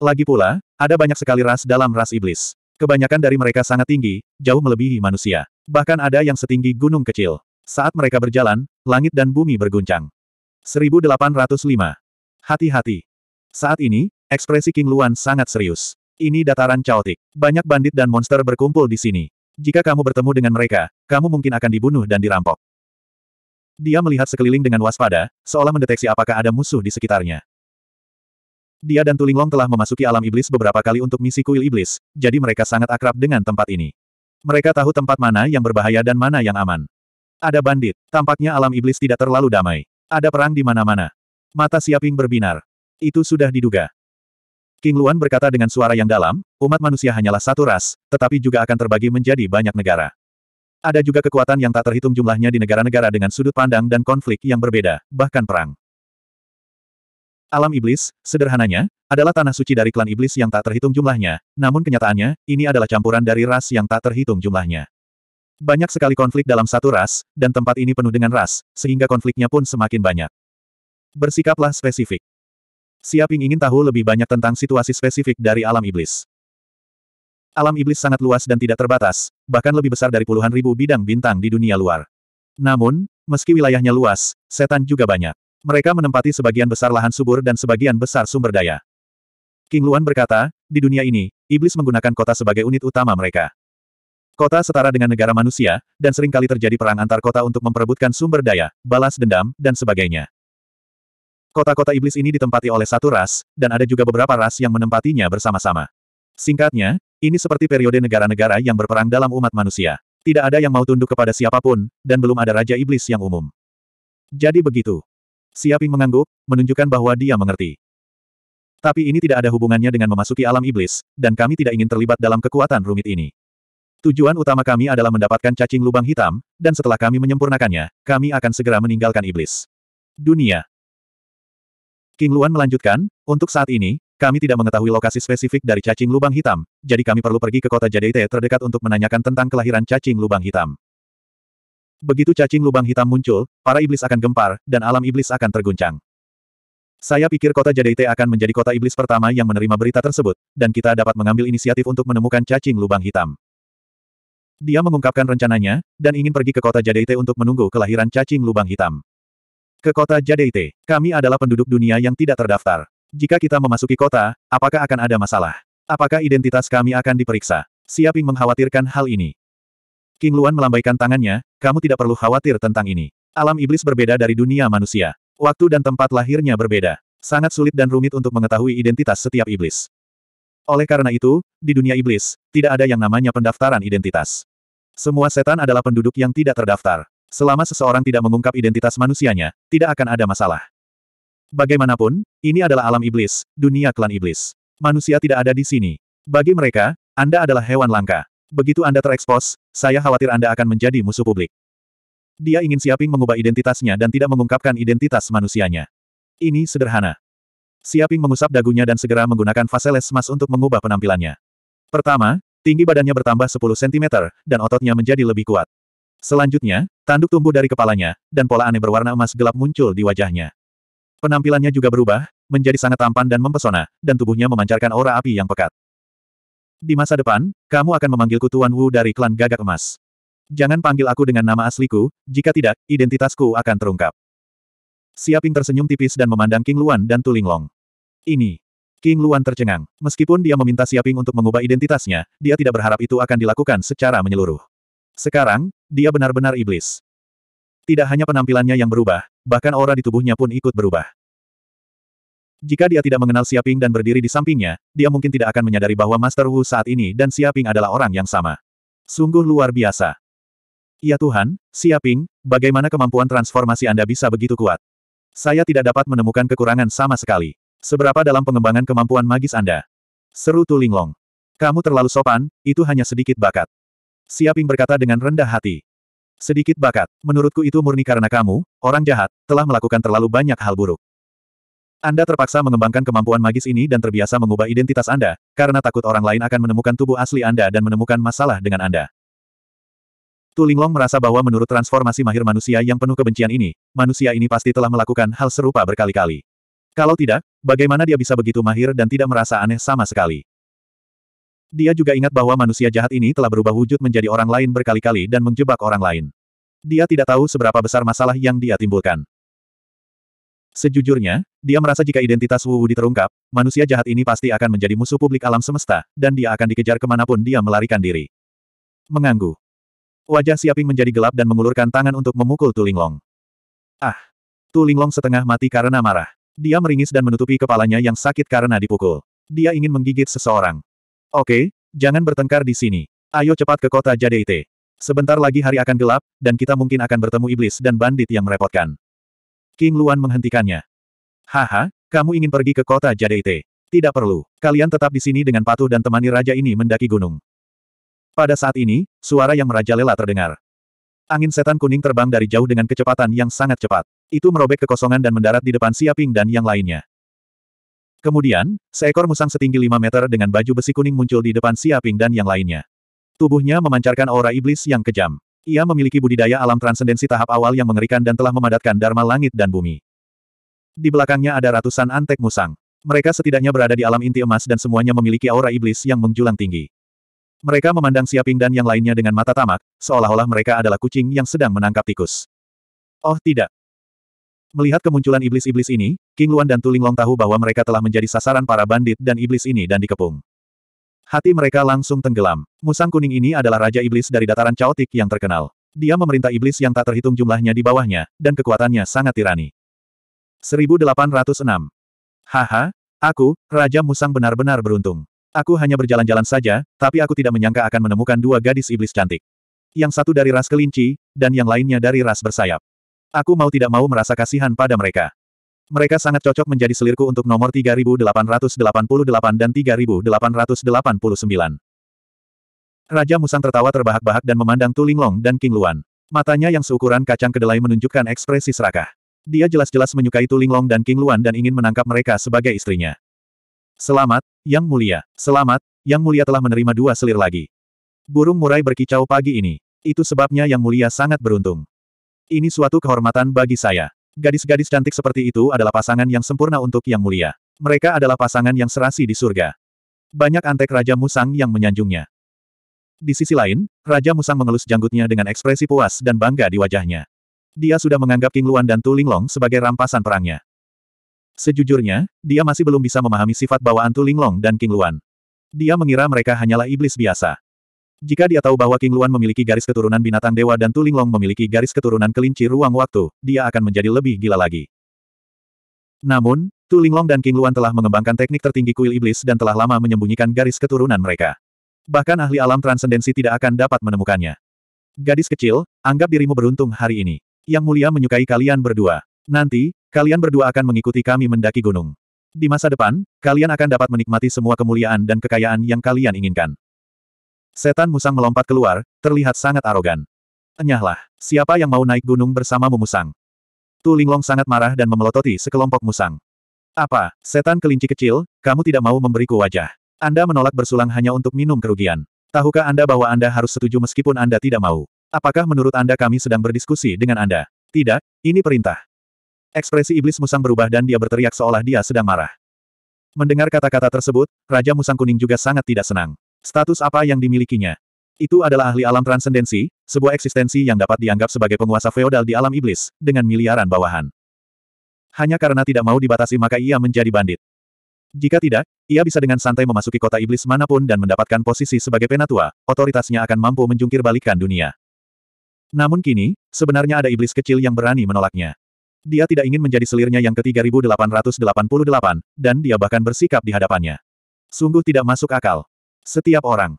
Lagi pula, ada banyak sekali ras dalam ras iblis. Kebanyakan dari mereka sangat tinggi, jauh melebihi manusia. Bahkan ada yang setinggi gunung kecil. Saat mereka berjalan, langit dan bumi berguncang. 1805. Hati-hati. Saat ini, ekspresi King Luan sangat serius. Ini dataran caotik. Banyak bandit dan monster berkumpul di sini. Jika kamu bertemu dengan mereka, kamu mungkin akan dibunuh dan dirampok. Dia melihat sekeliling dengan waspada, seolah mendeteksi apakah ada musuh di sekitarnya. Dia dan Tulinglong telah memasuki alam iblis beberapa kali untuk misi kuil iblis, jadi mereka sangat akrab dengan tempat ini. Mereka tahu tempat mana yang berbahaya dan mana yang aman. Ada bandit, tampaknya alam iblis tidak terlalu damai. Ada perang di mana-mana. Mata Siaping berbinar. Itu sudah diduga. King Luan berkata dengan suara yang dalam, umat manusia hanyalah satu ras, tetapi juga akan terbagi menjadi banyak negara. Ada juga kekuatan yang tak terhitung jumlahnya di negara-negara dengan sudut pandang dan konflik yang berbeda, bahkan perang. Alam iblis, sederhananya, adalah tanah suci dari klan iblis yang tak terhitung jumlahnya, namun kenyataannya, ini adalah campuran dari ras yang tak terhitung jumlahnya. Banyak sekali konflik dalam satu ras, dan tempat ini penuh dengan ras, sehingga konfliknya pun semakin banyak. Bersikaplah spesifik. Siaping ingin tahu lebih banyak tentang situasi spesifik dari alam iblis. Alam iblis sangat luas dan tidak terbatas, bahkan lebih besar dari puluhan ribu bidang bintang di dunia luar. Namun, meski wilayahnya luas, setan juga banyak. Mereka menempati sebagian besar lahan subur dan sebagian besar sumber daya. King Luan berkata, di dunia ini, iblis menggunakan kota sebagai unit utama mereka. Kota setara dengan negara manusia, dan seringkali terjadi perang antar kota untuk memperebutkan sumber daya, balas dendam, dan sebagainya. Kota-kota iblis ini ditempati oleh satu ras, dan ada juga beberapa ras yang menempatinya bersama-sama. Singkatnya, ini seperti periode negara-negara yang berperang dalam umat manusia. Tidak ada yang mau tunduk kepada siapapun, dan belum ada raja iblis yang umum. Jadi begitu. Siaping mengangguk, menunjukkan bahwa dia mengerti. Tapi ini tidak ada hubungannya dengan memasuki alam iblis, dan kami tidak ingin terlibat dalam kekuatan rumit ini. Tujuan utama kami adalah mendapatkan cacing lubang hitam, dan setelah kami menyempurnakannya, kami akan segera meninggalkan iblis. Dunia. King Luan melanjutkan, untuk saat ini, kami tidak mengetahui lokasi spesifik dari cacing lubang hitam, jadi kami perlu pergi ke kota Jadeite terdekat untuk menanyakan tentang kelahiran cacing lubang hitam. Begitu cacing lubang hitam muncul, para iblis akan gempar, dan alam iblis akan terguncang. Saya pikir kota Jadeite akan menjadi kota iblis pertama yang menerima berita tersebut, dan kita dapat mengambil inisiatif untuk menemukan cacing lubang hitam. Dia mengungkapkan rencananya, dan ingin pergi ke kota Jadeite untuk menunggu kelahiran cacing lubang hitam. Ke kota Jadeite, kami adalah penduduk dunia yang tidak terdaftar. Jika kita memasuki kota, apakah akan ada masalah? Apakah identitas kami akan diperiksa? Siaping mengkhawatirkan hal ini. King Luan melambaikan tangannya, kamu tidak perlu khawatir tentang ini. Alam iblis berbeda dari dunia manusia. Waktu dan tempat lahirnya berbeda. Sangat sulit dan rumit untuk mengetahui identitas setiap iblis. Oleh karena itu, di dunia iblis, tidak ada yang namanya pendaftaran identitas. Semua setan adalah penduduk yang tidak terdaftar. Selama seseorang tidak mengungkap identitas manusianya, tidak akan ada masalah. Bagaimanapun, ini adalah alam iblis, dunia klan iblis. Manusia tidak ada di sini. Bagi mereka, Anda adalah hewan langka. Begitu Anda terekspos, saya khawatir Anda akan menjadi musuh publik. Dia ingin Siaping mengubah identitasnya dan tidak mengungkapkan identitas manusianya. Ini sederhana. Siaping mengusap dagunya dan segera menggunakan les mas untuk mengubah penampilannya. Pertama, tinggi badannya bertambah 10 cm, dan ototnya menjadi lebih kuat. Selanjutnya, tanduk tumbuh dari kepalanya, dan pola aneh berwarna emas gelap muncul di wajahnya. Penampilannya juga berubah, menjadi sangat tampan dan mempesona, dan tubuhnya memancarkan aura api yang pekat. Di masa depan, kamu akan memanggilku Tuan Wu dari klan gagak emas. Jangan panggil aku dengan nama asliku, jika tidak, identitasku akan terungkap. Siaping tersenyum tipis dan memandang King Luan dan Tuling Long. Ini. King Luan tercengang. Meskipun dia meminta Siaping untuk mengubah identitasnya, dia tidak berharap itu akan dilakukan secara menyeluruh. Sekarang, dia benar-benar iblis. Tidak hanya penampilannya yang berubah, bahkan aura di tubuhnya pun ikut berubah. Jika dia tidak mengenal Siaping dan berdiri di sampingnya, dia mungkin tidak akan menyadari bahwa Master Wu saat ini dan Siaping adalah orang yang sama. Sungguh luar biasa. Ya Tuhan, Siaping, bagaimana kemampuan transformasi Anda bisa begitu kuat? Saya tidak dapat menemukan kekurangan sama sekali. Seberapa dalam pengembangan kemampuan magis Anda? Seru Tu Linglong. Kamu terlalu sopan, itu hanya sedikit bakat. Siaping berkata dengan rendah hati. Sedikit bakat, menurutku itu murni karena kamu, orang jahat, telah melakukan terlalu banyak hal buruk. Anda terpaksa mengembangkan kemampuan magis ini dan terbiasa mengubah identitas Anda, karena takut orang lain akan menemukan tubuh asli Anda dan menemukan masalah dengan Anda. Tulinglong merasa bahwa menurut transformasi mahir manusia yang penuh kebencian ini, manusia ini pasti telah melakukan hal serupa berkali-kali. Kalau tidak, bagaimana dia bisa begitu mahir dan tidak merasa aneh sama sekali? Dia juga ingat bahwa manusia jahat ini telah berubah wujud menjadi orang lain berkali-kali dan menjebak orang lain. Dia tidak tahu seberapa besar masalah yang dia timbulkan. Sejujurnya, dia merasa jika identitas Wu, diterungkap, manusia jahat ini pasti akan menjadi musuh publik alam semesta, dan dia akan dikejar kemanapun dia melarikan diri. Menganggu. Wajah Siaping menjadi gelap dan mengulurkan tangan untuk memukul Tulinglong. Ah! Tulinglong setengah mati karena marah. Dia meringis dan menutupi kepalanya yang sakit karena dipukul. Dia ingin menggigit seseorang. Oke, jangan bertengkar di sini. Ayo cepat ke kota Jadeite. Sebentar lagi hari akan gelap, dan kita mungkin akan bertemu iblis dan bandit yang merepotkan. King Luan menghentikannya. Haha, kamu ingin pergi ke kota Jadeite? Tidak perlu. Kalian tetap di sini dengan patuh dan temani raja ini mendaki gunung. Pada saat ini, suara yang merajalela terdengar. Angin setan kuning terbang dari jauh dengan kecepatan yang sangat cepat. Itu merobek kekosongan dan mendarat di depan Siaping dan yang lainnya. Kemudian, seekor musang setinggi 5 meter dengan baju besi kuning muncul di depan Siaping dan yang lainnya. Tubuhnya memancarkan aura iblis yang kejam. Ia memiliki budidaya alam transendensi tahap awal yang mengerikan dan telah memadatkan dharma langit dan bumi. Di belakangnya ada ratusan antek musang. Mereka setidaknya berada di alam inti emas dan semuanya memiliki aura iblis yang menjulang tinggi. Mereka memandang Siaping dan yang lainnya dengan mata tamak, seolah-olah mereka adalah kucing yang sedang menangkap tikus. Oh tidak. Melihat kemunculan iblis-iblis ini, King Luan dan Tuling Long tahu bahwa mereka telah menjadi sasaran para bandit dan iblis ini dan dikepung. Hati mereka langsung tenggelam. Musang Kuning ini adalah Raja Iblis dari dataran Chaotic yang terkenal. Dia memerintah iblis yang tak terhitung jumlahnya di bawahnya, dan kekuatannya sangat tirani. 1806. Haha, aku, Raja Musang benar-benar beruntung. Aku hanya berjalan-jalan saja, tapi aku tidak menyangka akan menemukan dua gadis iblis cantik. Yang satu dari ras kelinci, dan yang lainnya dari ras bersayap. Aku mau tidak mau merasa kasihan pada mereka. Mereka sangat cocok menjadi selirku untuk nomor 3888 dan 3889. Raja Musang tertawa terbahak-bahak dan memandang Linglong dan King Luan. Matanya yang seukuran kacang kedelai menunjukkan ekspresi serakah. Dia jelas-jelas menyukai Linglong dan King Luan dan ingin menangkap mereka sebagai istrinya. Selamat, Yang Mulia. Selamat, Yang Mulia telah menerima dua selir lagi. Burung murai berkicau pagi ini. Itu sebabnya Yang Mulia sangat beruntung. Ini suatu kehormatan bagi saya. Gadis-gadis cantik seperti itu adalah pasangan yang sempurna untuk Yang Mulia. Mereka adalah pasangan yang serasi di surga. Banyak antek Raja Musang yang menyanjungnya. Di sisi lain, Raja Musang mengelus janggutnya dengan ekspresi puas dan bangga di wajahnya. Dia sudah menganggap King Luan dan Tu Linglong sebagai rampasan perangnya. Sejujurnya, dia masih belum bisa memahami sifat bawaan Tu Linglong dan King Luan. Dia mengira mereka hanyalah iblis biasa. Jika dia tahu bahwa King Luan memiliki garis keturunan binatang dewa dan Tuling Long memiliki garis keturunan kelinci ruang waktu, dia akan menjadi lebih gila lagi. Namun, Tuling Long dan King Luan telah mengembangkan teknik tertinggi kuil iblis dan telah lama menyembunyikan garis keturunan mereka. Bahkan ahli alam transendensi tidak akan dapat menemukannya. Gadis kecil, anggap dirimu beruntung hari ini. Yang mulia menyukai kalian berdua. Nanti, kalian berdua akan mengikuti kami mendaki gunung. Di masa depan, kalian akan dapat menikmati semua kemuliaan dan kekayaan yang kalian inginkan. Setan musang melompat keluar, terlihat sangat arogan. Enyahlah, siapa yang mau naik gunung bersamamu musang? Tu Linglong sangat marah dan memelototi sekelompok musang. Apa, setan kelinci kecil, kamu tidak mau memberiku wajah? Anda menolak bersulang hanya untuk minum kerugian. Tahukah Anda bahwa Anda harus setuju meskipun Anda tidak mau? Apakah menurut Anda kami sedang berdiskusi dengan Anda? Tidak, ini perintah. Ekspresi iblis musang berubah dan dia berteriak seolah dia sedang marah. Mendengar kata-kata tersebut, Raja Musang Kuning juga sangat tidak senang. Status apa yang dimilikinya? Itu adalah ahli alam transendensi, sebuah eksistensi yang dapat dianggap sebagai penguasa feodal di alam iblis, dengan miliaran bawahan. Hanya karena tidak mau dibatasi maka ia menjadi bandit. Jika tidak, ia bisa dengan santai memasuki kota iblis manapun dan mendapatkan posisi sebagai penatua, otoritasnya akan mampu menjungkir balikan dunia. Namun kini, sebenarnya ada iblis kecil yang berani menolaknya. Dia tidak ingin menjadi selirnya yang ke-3888, dan dia bahkan bersikap di hadapannya. Sungguh tidak masuk akal. Setiap orang.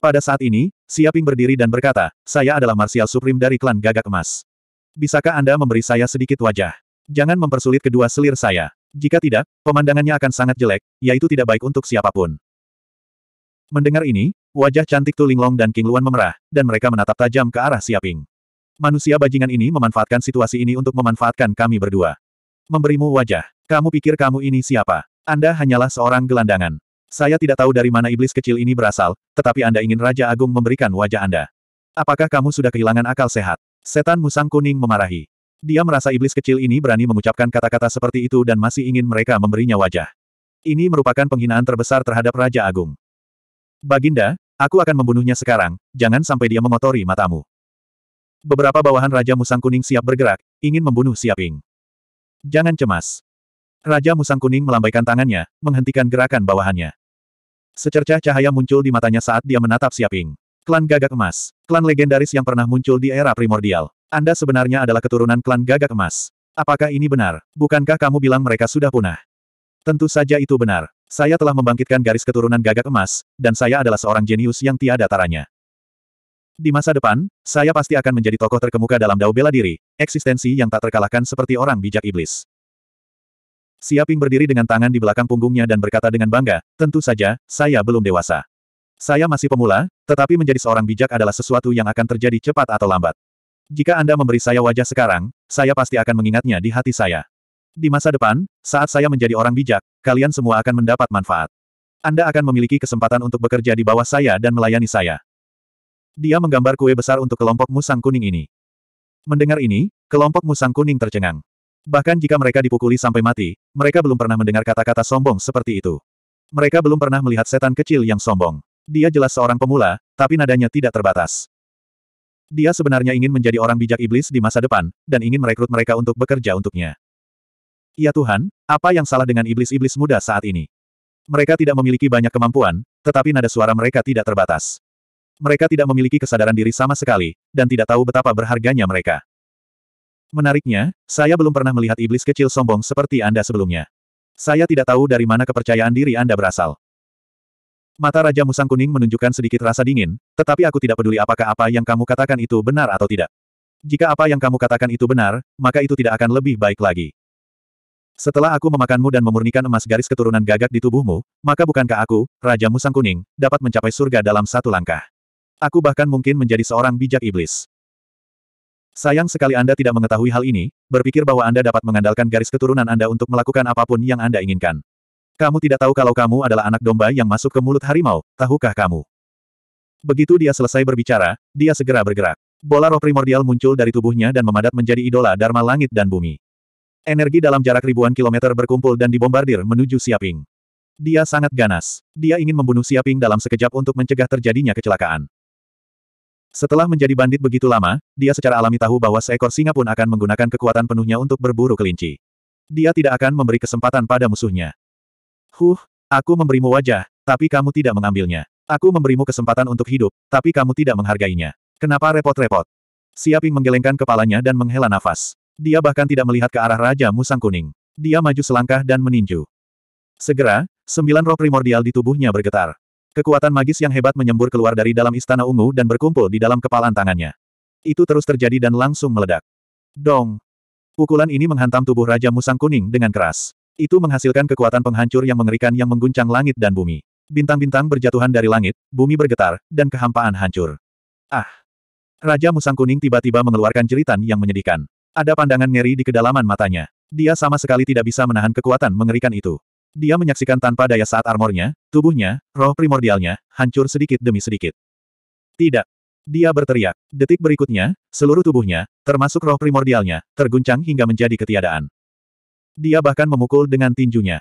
Pada saat ini, Siaping berdiri dan berkata, saya adalah Marsial Supreme dari klan Gagak Emas. Bisakah Anda memberi saya sedikit wajah? Jangan mempersulit kedua selir saya. Jika tidak, pemandangannya akan sangat jelek, yaitu tidak baik untuk siapapun. Mendengar ini, wajah cantik Tu Linglong dan King Luan memerah, dan mereka menatap tajam ke arah Siaping. Manusia bajingan ini memanfaatkan situasi ini untuk memanfaatkan kami berdua. Memberimu wajah. Kamu pikir kamu ini siapa? Anda hanyalah seorang gelandangan. Saya tidak tahu dari mana iblis kecil ini berasal, tetapi Anda ingin Raja Agung memberikan wajah Anda. Apakah kamu sudah kehilangan akal sehat? Setan musang kuning memarahi. Dia merasa iblis kecil ini berani mengucapkan kata-kata seperti itu dan masih ingin mereka memberinya wajah. Ini merupakan penghinaan terbesar terhadap Raja Agung. Baginda, aku akan membunuhnya sekarang, jangan sampai dia mengotori matamu. Beberapa bawahan Raja Musang Kuning siap bergerak, ingin membunuh Siaping. Jangan cemas. Raja Musang Kuning melambaikan tangannya, menghentikan gerakan bawahannya. Secercah cahaya muncul di matanya saat dia menatap Siaping. Klan Gagak Emas. Klan legendaris yang pernah muncul di era primordial. Anda sebenarnya adalah keturunan klan Gagak Emas. Apakah ini benar? Bukankah kamu bilang mereka sudah punah? Tentu saja itu benar. Saya telah membangkitkan garis keturunan Gagak Emas, dan saya adalah seorang jenius yang tiada taranya. Di masa depan, saya pasti akan menjadi tokoh terkemuka dalam dao bela diri, eksistensi yang tak terkalahkan seperti orang bijak iblis. Siaping berdiri dengan tangan di belakang punggungnya dan berkata dengan bangga, tentu saja, saya belum dewasa. Saya masih pemula, tetapi menjadi seorang bijak adalah sesuatu yang akan terjadi cepat atau lambat. Jika Anda memberi saya wajah sekarang, saya pasti akan mengingatnya di hati saya. Di masa depan, saat saya menjadi orang bijak, kalian semua akan mendapat manfaat. Anda akan memiliki kesempatan untuk bekerja di bawah saya dan melayani saya. Dia menggambar kue besar untuk kelompok musang kuning ini. Mendengar ini, kelompok musang kuning tercengang. Bahkan jika mereka dipukuli sampai mati, mereka belum pernah mendengar kata-kata sombong seperti itu. Mereka belum pernah melihat setan kecil yang sombong. Dia jelas seorang pemula, tapi nadanya tidak terbatas. Dia sebenarnya ingin menjadi orang bijak iblis di masa depan, dan ingin merekrut mereka untuk bekerja untuknya. Ya Tuhan, apa yang salah dengan iblis-iblis muda saat ini? Mereka tidak memiliki banyak kemampuan, tetapi nada suara mereka tidak terbatas. Mereka tidak memiliki kesadaran diri sama sekali, dan tidak tahu betapa berharganya mereka. Menariknya, saya belum pernah melihat iblis kecil sombong seperti Anda sebelumnya. Saya tidak tahu dari mana kepercayaan diri Anda berasal. Mata Raja Musang Kuning menunjukkan sedikit rasa dingin, tetapi aku tidak peduli apakah apa yang kamu katakan itu benar atau tidak. Jika apa yang kamu katakan itu benar, maka itu tidak akan lebih baik lagi. Setelah aku memakanmu dan memurnikan emas garis keturunan gagak di tubuhmu, maka bukankah aku, Raja Musang Kuning, dapat mencapai surga dalam satu langkah? Aku bahkan mungkin menjadi seorang bijak iblis. Sayang sekali Anda tidak mengetahui hal ini, berpikir bahwa Anda dapat mengandalkan garis keturunan Anda untuk melakukan apapun yang Anda inginkan. Kamu tidak tahu kalau kamu adalah anak domba yang masuk ke mulut harimau, tahukah kamu? Begitu dia selesai berbicara, dia segera bergerak. Bola roh primordial muncul dari tubuhnya dan memadat menjadi idola Dharma langit dan bumi. Energi dalam jarak ribuan kilometer berkumpul dan dibombardir menuju Siaping. Dia sangat ganas. Dia ingin membunuh Siaping dalam sekejap untuk mencegah terjadinya kecelakaan. Setelah menjadi bandit begitu lama, dia secara alami tahu bahwa seekor singa pun akan menggunakan kekuatan penuhnya untuk berburu kelinci. Dia tidak akan memberi kesempatan pada musuhnya. Huh, aku memberimu wajah, tapi kamu tidak mengambilnya. Aku memberimu kesempatan untuk hidup, tapi kamu tidak menghargainya. Kenapa repot-repot? Siaping menggelengkan kepalanya dan menghela nafas. Dia bahkan tidak melihat ke arah Raja Musang Kuning. Dia maju selangkah dan meninju. Segera, sembilan roh primordial di tubuhnya bergetar. Kekuatan magis yang hebat menyembur keluar dari dalam istana ungu dan berkumpul di dalam kepalan tangannya. Itu terus terjadi dan langsung meledak. Dong! Pukulan ini menghantam tubuh Raja Musang Kuning dengan keras. Itu menghasilkan kekuatan penghancur yang mengerikan yang mengguncang langit dan bumi. Bintang-bintang berjatuhan dari langit, bumi bergetar, dan kehampaan hancur. Ah! Raja Musang Kuning tiba-tiba mengeluarkan jeritan yang menyedihkan. Ada pandangan ngeri di kedalaman matanya. Dia sama sekali tidak bisa menahan kekuatan mengerikan itu. Dia menyaksikan tanpa daya saat armornya, tubuhnya, roh primordialnya, hancur sedikit demi sedikit. Tidak. Dia berteriak. Detik berikutnya, seluruh tubuhnya, termasuk roh primordialnya, terguncang hingga menjadi ketiadaan. Dia bahkan memukul dengan tinjunya.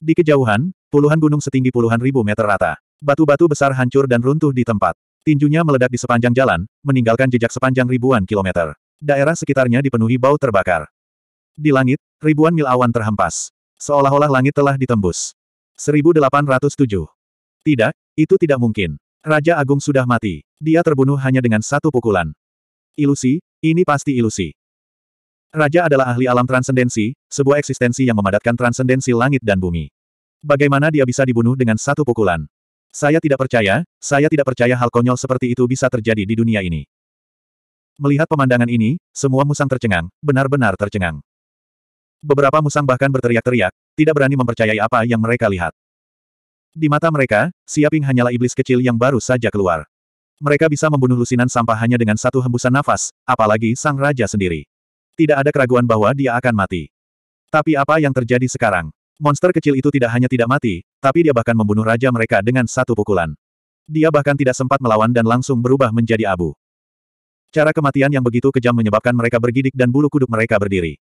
Di kejauhan, puluhan gunung setinggi puluhan ribu meter rata. Batu-batu besar hancur dan runtuh di tempat. Tinjunya meledak di sepanjang jalan, meninggalkan jejak sepanjang ribuan kilometer. Daerah sekitarnya dipenuhi bau terbakar. Di langit, ribuan mil awan terhempas. Seolah-olah langit telah ditembus. 1807. Tidak, itu tidak mungkin. Raja Agung sudah mati. Dia terbunuh hanya dengan satu pukulan. Ilusi, ini pasti ilusi. Raja adalah ahli alam transendensi, sebuah eksistensi yang memadatkan transendensi langit dan bumi. Bagaimana dia bisa dibunuh dengan satu pukulan? Saya tidak percaya, saya tidak percaya hal konyol seperti itu bisa terjadi di dunia ini. Melihat pemandangan ini, semua musang tercengang, benar-benar tercengang. Beberapa musang bahkan berteriak-teriak, tidak berani mempercayai apa yang mereka lihat. Di mata mereka, Siaping hanyalah iblis kecil yang baru saja keluar. Mereka bisa membunuh lusinan sampah hanya dengan satu hembusan nafas, apalagi sang raja sendiri. Tidak ada keraguan bahwa dia akan mati. Tapi apa yang terjadi sekarang? Monster kecil itu tidak hanya tidak mati, tapi dia bahkan membunuh raja mereka dengan satu pukulan. Dia bahkan tidak sempat melawan dan langsung berubah menjadi abu. Cara kematian yang begitu kejam menyebabkan mereka bergidik dan bulu kuduk mereka berdiri.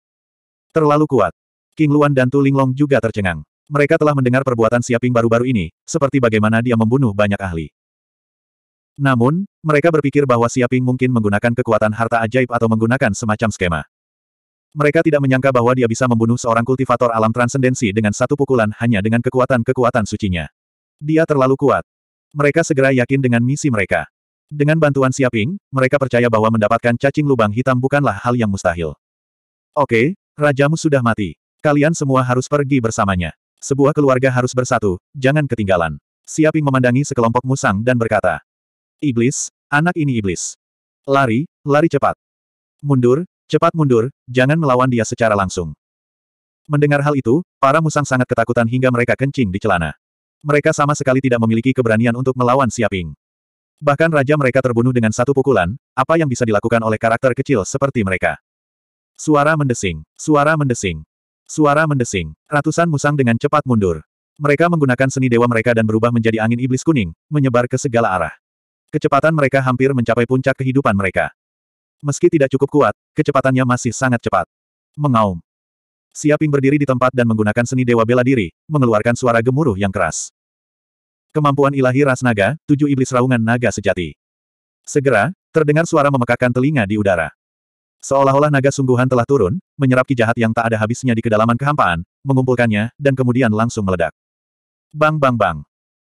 Terlalu kuat. King Luan dan Tu Linglong juga tercengang. Mereka telah mendengar perbuatan Siaping baru-baru ini, seperti bagaimana dia membunuh banyak ahli. Namun, mereka berpikir bahwa Siaping mungkin menggunakan kekuatan harta ajaib atau menggunakan semacam skema. Mereka tidak menyangka bahwa dia bisa membunuh seorang kultivator alam transendensi dengan satu pukulan hanya dengan kekuatan-kekuatan sucinya. Dia terlalu kuat. Mereka segera yakin dengan misi mereka. Dengan bantuan Siaping, mereka percaya bahwa mendapatkan cacing lubang hitam bukanlah hal yang mustahil. Oke, Rajamu sudah mati. Kalian semua harus pergi bersamanya. Sebuah keluarga harus bersatu, jangan ketinggalan. Siaping memandangi sekelompok musang dan berkata, Iblis, anak ini iblis. Lari, lari cepat. Mundur, cepat mundur, jangan melawan dia secara langsung. Mendengar hal itu, para musang sangat ketakutan hingga mereka kencing di celana. Mereka sama sekali tidak memiliki keberanian untuk melawan Siaping. Bahkan raja mereka terbunuh dengan satu pukulan, apa yang bisa dilakukan oleh karakter kecil seperti mereka. Suara mendesing, suara mendesing, suara mendesing. Ratusan musang dengan cepat mundur. Mereka menggunakan seni dewa mereka dan berubah menjadi angin iblis kuning, menyebar ke segala arah. Kecepatan mereka hampir mencapai puncak kehidupan mereka. Meski tidak cukup kuat, kecepatannya masih sangat cepat. Mengaum. Siaping berdiri di tempat dan menggunakan seni dewa bela diri, mengeluarkan suara gemuruh yang keras. Kemampuan ilahi ras naga, tujuh iblis raungan naga sejati. Segera, terdengar suara memekakan telinga di udara. Seolah-olah naga sungguhan telah turun, menyerap ki jahat yang tak ada habisnya di kedalaman kehampaan, mengumpulkannya, dan kemudian langsung meledak. Bang bang bang.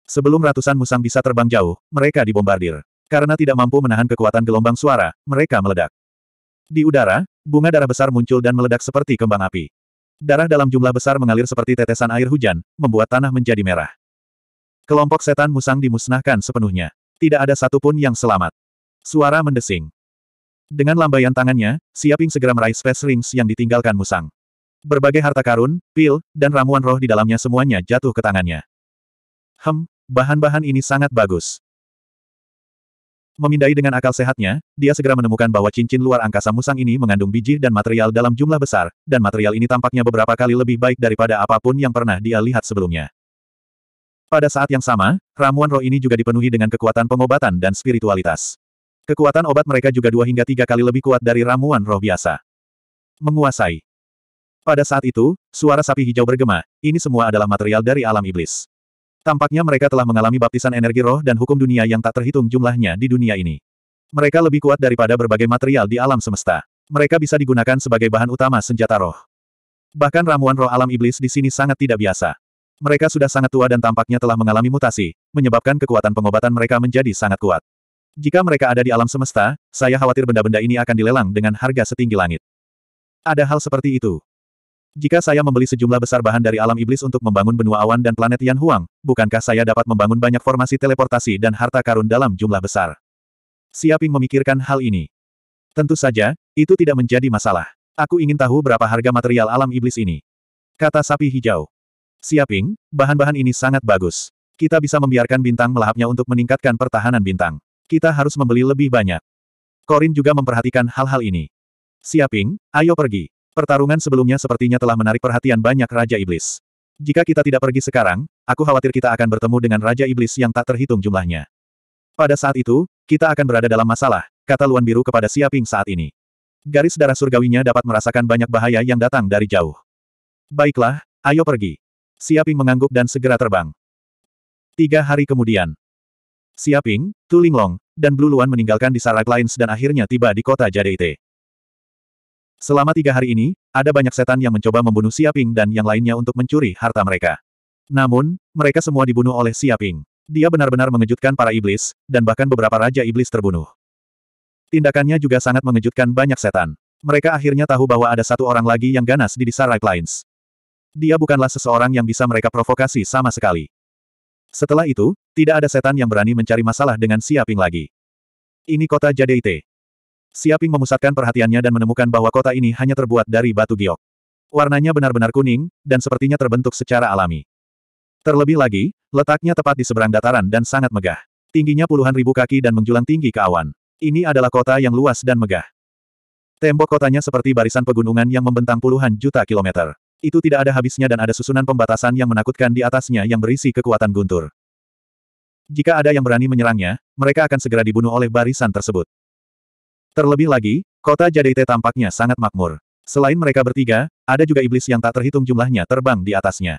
Sebelum ratusan musang bisa terbang jauh, mereka dibombardir. Karena tidak mampu menahan kekuatan gelombang suara, mereka meledak. Di udara, bunga darah besar muncul dan meledak seperti kembang api. Darah dalam jumlah besar mengalir seperti tetesan air hujan, membuat tanah menjadi merah. Kelompok setan musang dimusnahkan sepenuhnya. Tidak ada satupun yang selamat. Suara mendesing. Dengan lambaian tangannya, Siaping segera meraih space rings yang ditinggalkan Musang. Berbagai harta karun, pil, dan ramuan roh di dalamnya semuanya jatuh ke tangannya. Hem, bahan-bahan ini sangat bagus. Memindai dengan akal sehatnya, dia segera menemukan bahwa cincin luar angkasa musang ini mengandung biji dan material dalam jumlah besar, dan material ini tampaknya beberapa kali lebih baik daripada apapun yang pernah dia lihat sebelumnya. Pada saat yang sama, ramuan roh ini juga dipenuhi dengan kekuatan pengobatan dan spiritualitas. Kekuatan obat mereka juga dua hingga tiga kali lebih kuat dari ramuan roh biasa. Menguasai. Pada saat itu, suara sapi hijau bergema, ini semua adalah material dari alam iblis. Tampaknya mereka telah mengalami baptisan energi roh dan hukum dunia yang tak terhitung jumlahnya di dunia ini. Mereka lebih kuat daripada berbagai material di alam semesta. Mereka bisa digunakan sebagai bahan utama senjata roh. Bahkan ramuan roh alam iblis di sini sangat tidak biasa. Mereka sudah sangat tua dan tampaknya telah mengalami mutasi, menyebabkan kekuatan pengobatan mereka menjadi sangat kuat. Jika mereka ada di alam semesta, saya khawatir benda-benda ini akan dilelang dengan harga setinggi langit. Ada hal seperti itu. Jika saya membeli sejumlah besar bahan dari alam iblis untuk membangun benua awan dan planet Yan Huang, bukankah saya dapat membangun banyak formasi teleportasi dan harta karun dalam jumlah besar? Siaping memikirkan hal ini. Tentu saja, itu tidak menjadi masalah. Aku ingin tahu berapa harga material alam iblis ini. Kata sapi hijau. Siaping, bahan-bahan ini sangat bagus. Kita bisa membiarkan bintang melahapnya untuk meningkatkan pertahanan bintang kita harus membeli lebih banyak. Korin juga memperhatikan hal-hal ini. Siaping, ayo pergi. Pertarungan sebelumnya sepertinya telah menarik perhatian banyak Raja Iblis. Jika kita tidak pergi sekarang, aku khawatir kita akan bertemu dengan Raja Iblis yang tak terhitung jumlahnya. Pada saat itu, kita akan berada dalam masalah, kata Luan Biru kepada Siaping saat ini. Garis darah surgawinya dapat merasakan banyak bahaya yang datang dari jauh. Baiklah, ayo pergi. Siaping mengangguk dan segera terbang. Tiga hari kemudian, Siaping, Tulinglong, dan Bluluan meninggalkan di Sarag Lines dan akhirnya tiba di kota Jadeite. Selama tiga hari ini, ada banyak setan yang mencoba membunuh Siaping dan yang lainnya untuk mencuri harta mereka. Namun, mereka semua dibunuh oleh Siaping. Dia benar-benar mengejutkan para iblis, dan bahkan beberapa raja iblis terbunuh. Tindakannya juga sangat mengejutkan banyak setan. Mereka akhirnya tahu bahwa ada satu orang lagi yang ganas di Disarai Lines. Dia bukanlah seseorang yang bisa mereka provokasi sama sekali. Setelah itu, tidak ada setan yang berani mencari masalah dengan Siaping lagi. Ini kota Jadeite. Siaping memusatkan perhatiannya dan menemukan bahwa kota ini hanya terbuat dari batu giok. Warnanya benar-benar kuning, dan sepertinya terbentuk secara alami. Terlebih lagi, letaknya tepat di seberang dataran dan sangat megah. Tingginya puluhan ribu kaki dan menjulang tinggi ke awan. Ini adalah kota yang luas dan megah. Tembok kotanya seperti barisan pegunungan yang membentang puluhan juta kilometer. Itu tidak ada habisnya dan ada susunan pembatasan yang menakutkan di atasnya yang berisi kekuatan guntur. Jika ada yang berani menyerangnya, mereka akan segera dibunuh oleh barisan tersebut. Terlebih lagi, kota Jadeite tampaknya sangat makmur. Selain mereka bertiga, ada juga iblis yang tak terhitung jumlahnya terbang di atasnya.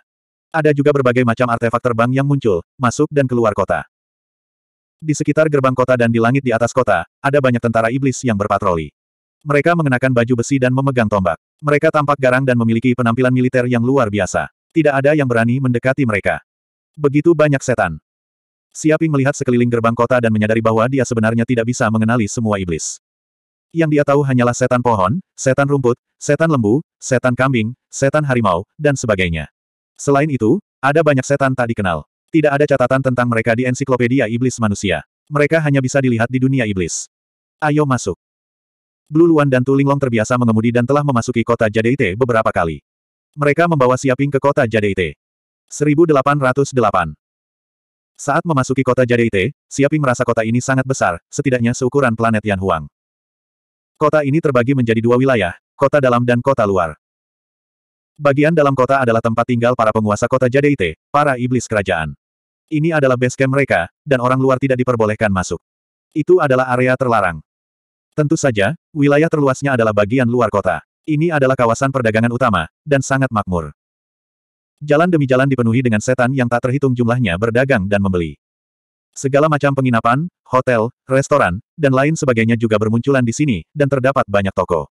Ada juga berbagai macam artefak terbang yang muncul, masuk dan keluar kota. Di sekitar gerbang kota dan di langit di atas kota, ada banyak tentara iblis yang berpatroli. Mereka mengenakan baju besi dan memegang tombak. Mereka tampak garang dan memiliki penampilan militer yang luar biasa. Tidak ada yang berani mendekati mereka. Begitu banyak setan. Siaping melihat sekeliling gerbang kota dan menyadari bahwa dia sebenarnya tidak bisa mengenali semua iblis. Yang dia tahu hanyalah setan pohon, setan rumput, setan lembu, setan kambing, setan harimau, dan sebagainya. Selain itu, ada banyak setan tak dikenal. Tidak ada catatan tentang mereka di ensiklopedia iblis manusia. Mereka hanya bisa dilihat di dunia iblis. Ayo masuk. Blue Luan dan Tu Linglong terbiasa mengemudi dan telah memasuki kota Jadeite beberapa kali. Mereka membawa Siaping ke kota Jadeite. 1808 Saat memasuki kota Jadeite, Siaping merasa kota ini sangat besar, setidaknya seukuran planet Yan Huang. Kota ini terbagi menjadi dua wilayah, kota dalam dan kota luar. Bagian dalam kota adalah tempat tinggal para penguasa kota Jadeite, para iblis kerajaan. Ini adalah base camp mereka, dan orang luar tidak diperbolehkan masuk. Itu adalah area terlarang. Tentu saja, wilayah terluasnya adalah bagian luar kota. Ini adalah kawasan perdagangan utama, dan sangat makmur. Jalan demi jalan dipenuhi dengan setan yang tak terhitung jumlahnya berdagang dan membeli. Segala macam penginapan, hotel, restoran, dan lain sebagainya juga bermunculan di sini, dan terdapat banyak toko.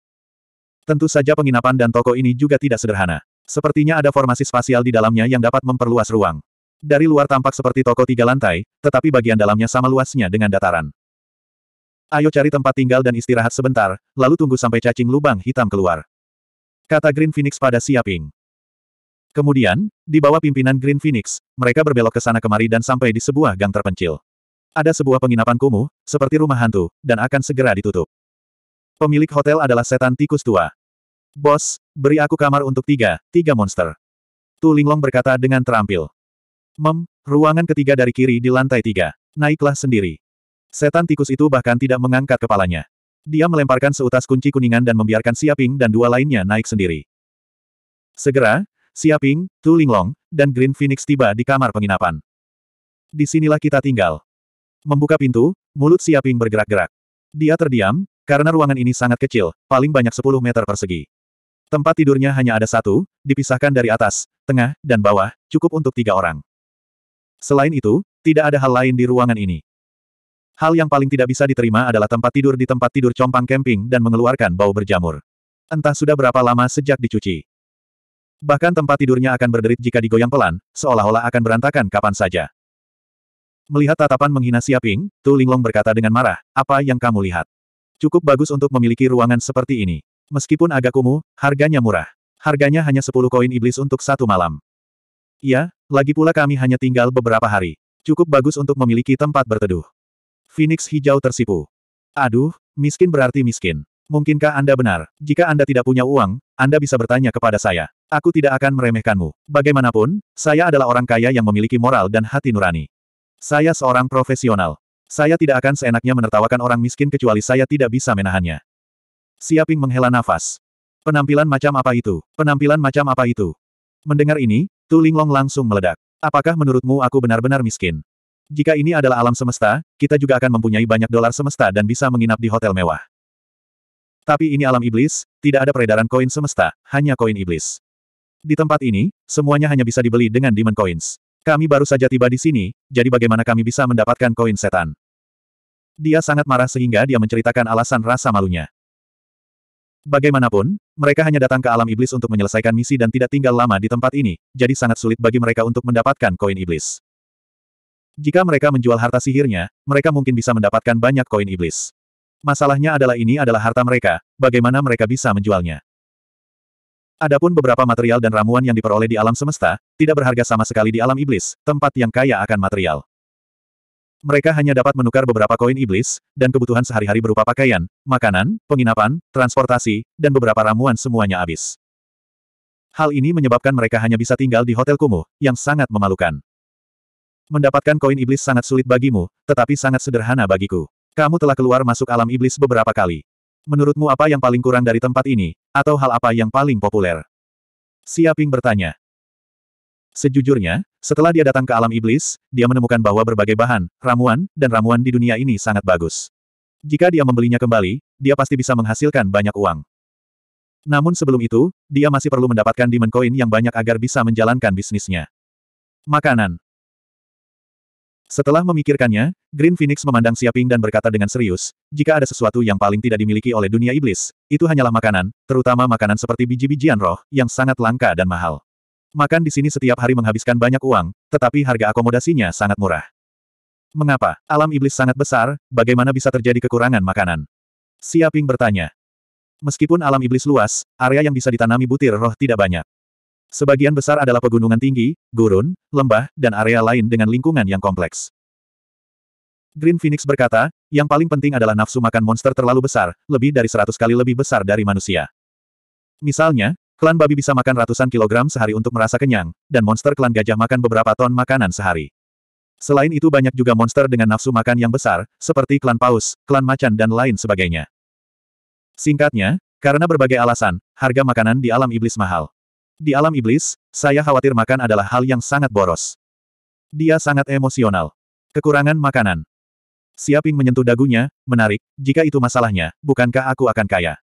Tentu saja penginapan dan toko ini juga tidak sederhana. Sepertinya ada formasi spasial di dalamnya yang dapat memperluas ruang. Dari luar tampak seperti toko tiga lantai, tetapi bagian dalamnya sama luasnya dengan dataran. Ayo cari tempat tinggal dan istirahat sebentar, lalu tunggu sampai cacing lubang hitam keluar. Kata Green Phoenix pada Siaping. Kemudian, di bawah pimpinan Green Phoenix, mereka berbelok ke sana kemari dan sampai di sebuah gang terpencil. Ada sebuah penginapan kumuh, seperti rumah hantu, dan akan segera ditutup. Pemilik hotel adalah setan tikus tua. Bos, beri aku kamar untuk tiga, tiga monster. Tu Linglong berkata dengan terampil. Mem, ruangan ketiga dari kiri di lantai tiga. Naiklah sendiri. Setan tikus itu bahkan tidak mengangkat kepalanya. Dia melemparkan seutas kunci kuningan dan membiarkan Siaping dan dua lainnya naik sendiri. Segera, Siaping, Tu Linglong, dan Green Phoenix tiba di kamar penginapan. Di sinilah kita tinggal. Membuka pintu, mulut Siaping bergerak-gerak. Dia terdiam, karena ruangan ini sangat kecil, paling banyak 10 meter persegi. Tempat tidurnya hanya ada satu, dipisahkan dari atas, tengah, dan bawah, cukup untuk tiga orang. Selain itu, tidak ada hal lain di ruangan ini. Hal yang paling tidak bisa diterima adalah tempat tidur di tempat tidur compang camping dan mengeluarkan bau berjamur. Entah sudah berapa lama sejak dicuci. Bahkan tempat tidurnya akan berderit jika digoyang pelan, seolah-olah akan berantakan kapan saja. Melihat tatapan menghina Siaping, Tu Linglong berkata dengan marah, apa yang kamu lihat? Cukup bagus untuk memiliki ruangan seperti ini. Meskipun agak kumuh, harganya murah. Harganya hanya 10 koin iblis untuk satu malam. Iya, lagi pula kami hanya tinggal beberapa hari. Cukup bagus untuk memiliki tempat berteduh. Phoenix hijau tersipu. Aduh, miskin berarti miskin. Mungkinkah Anda benar? Jika Anda tidak punya uang, Anda bisa bertanya kepada saya. Aku tidak akan meremehkanmu. Bagaimanapun, saya adalah orang kaya yang memiliki moral dan hati nurani. Saya seorang profesional. Saya tidak akan seenaknya menertawakan orang miskin kecuali saya tidak bisa menahannya. Siaping menghela nafas. Penampilan macam apa itu? Penampilan macam apa itu? Mendengar ini, Tu Linglong langsung meledak. Apakah menurutmu aku benar-benar miskin? Jika ini adalah alam semesta, kita juga akan mempunyai banyak dolar semesta dan bisa menginap di hotel mewah. Tapi ini alam iblis, tidak ada peredaran koin semesta, hanya koin iblis. Di tempat ini, semuanya hanya bisa dibeli dengan demon coins. Kami baru saja tiba di sini, jadi bagaimana kami bisa mendapatkan koin setan? Dia sangat marah sehingga dia menceritakan alasan rasa malunya. Bagaimanapun, mereka hanya datang ke alam iblis untuk menyelesaikan misi dan tidak tinggal lama di tempat ini, jadi sangat sulit bagi mereka untuk mendapatkan koin iblis. Jika mereka menjual harta sihirnya, mereka mungkin bisa mendapatkan banyak koin iblis. Masalahnya adalah ini adalah harta mereka, bagaimana mereka bisa menjualnya. Adapun beberapa material dan ramuan yang diperoleh di alam semesta, tidak berharga sama sekali di alam iblis, tempat yang kaya akan material. Mereka hanya dapat menukar beberapa koin iblis, dan kebutuhan sehari-hari berupa pakaian, makanan, penginapan, transportasi, dan beberapa ramuan semuanya habis. Hal ini menyebabkan mereka hanya bisa tinggal di hotel kumuh, yang sangat memalukan. Mendapatkan koin iblis sangat sulit bagimu, tetapi sangat sederhana bagiku. Kamu telah keluar masuk alam iblis beberapa kali. Menurutmu apa yang paling kurang dari tempat ini, atau hal apa yang paling populer? Siaping bertanya. Sejujurnya, setelah dia datang ke alam iblis, dia menemukan bahwa berbagai bahan, ramuan, dan ramuan di dunia ini sangat bagus. Jika dia membelinya kembali, dia pasti bisa menghasilkan banyak uang. Namun sebelum itu, dia masih perlu mendapatkan diamond coin yang banyak agar bisa menjalankan bisnisnya. Makanan setelah memikirkannya, Green Phoenix memandang Siaping dan berkata dengan serius, jika ada sesuatu yang paling tidak dimiliki oleh dunia iblis, itu hanyalah makanan, terutama makanan seperti biji-bijian roh, yang sangat langka dan mahal. Makan di sini setiap hari menghabiskan banyak uang, tetapi harga akomodasinya sangat murah. Mengapa? Alam iblis sangat besar, bagaimana bisa terjadi kekurangan makanan? Siaping bertanya. Meskipun alam iblis luas, area yang bisa ditanami butir roh tidak banyak. Sebagian besar adalah pegunungan tinggi, gurun, lembah, dan area lain dengan lingkungan yang kompleks. Green Phoenix berkata, yang paling penting adalah nafsu makan monster terlalu besar, lebih dari seratus kali lebih besar dari manusia. Misalnya, klan babi bisa makan ratusan kilogram sehari untuk merasa kenyang, dan monster klan gajah makan beberapa ton makanan sehari. Selain itu banyak juga monster dengan nafsu makan yang besar, seperti klan paus, klan macan dan lain sebagainya. Singkatnya, karena berbagai alasan, harga makanan di alam iblis mahal. Di alam iblis, saya khawatir makan adalah hal yang sangat boros. Dia sangat emosional. Kekurangan makanan. Siaping menyentuh dagunya, menarik, jika itu masalahnya, bukankah aku akan kaya?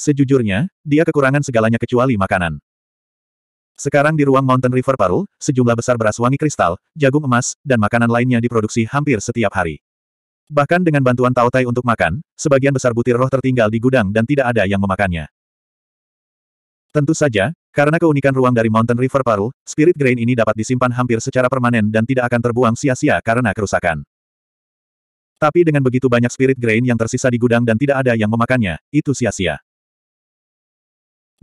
Sejujurnya, dia kekurangan segalanya kecuali makanan. Sekarang di ruang Mountain River Parul, sejumlah besar beras wangi kristal, jagung emas, dan makanan lainnya diproduksi hampir setiap hari. Bahkan dengan bantuan Tautai untuk makan, sebagian besar butir roh tertinggal di gudang dan tidak ada yang memakannya. Tentu saja, karena keunikan ruang dari Mountain River Paru, Spirit Grain ini dapat disimpan hampir secara permanen dan tidak akan terbuang sia-sia karena kerusakan. Tapi dengan begitu banyak Spirit Grain yang tersisa di gudang dan tidak ada yang memakannya, itu sia-sia.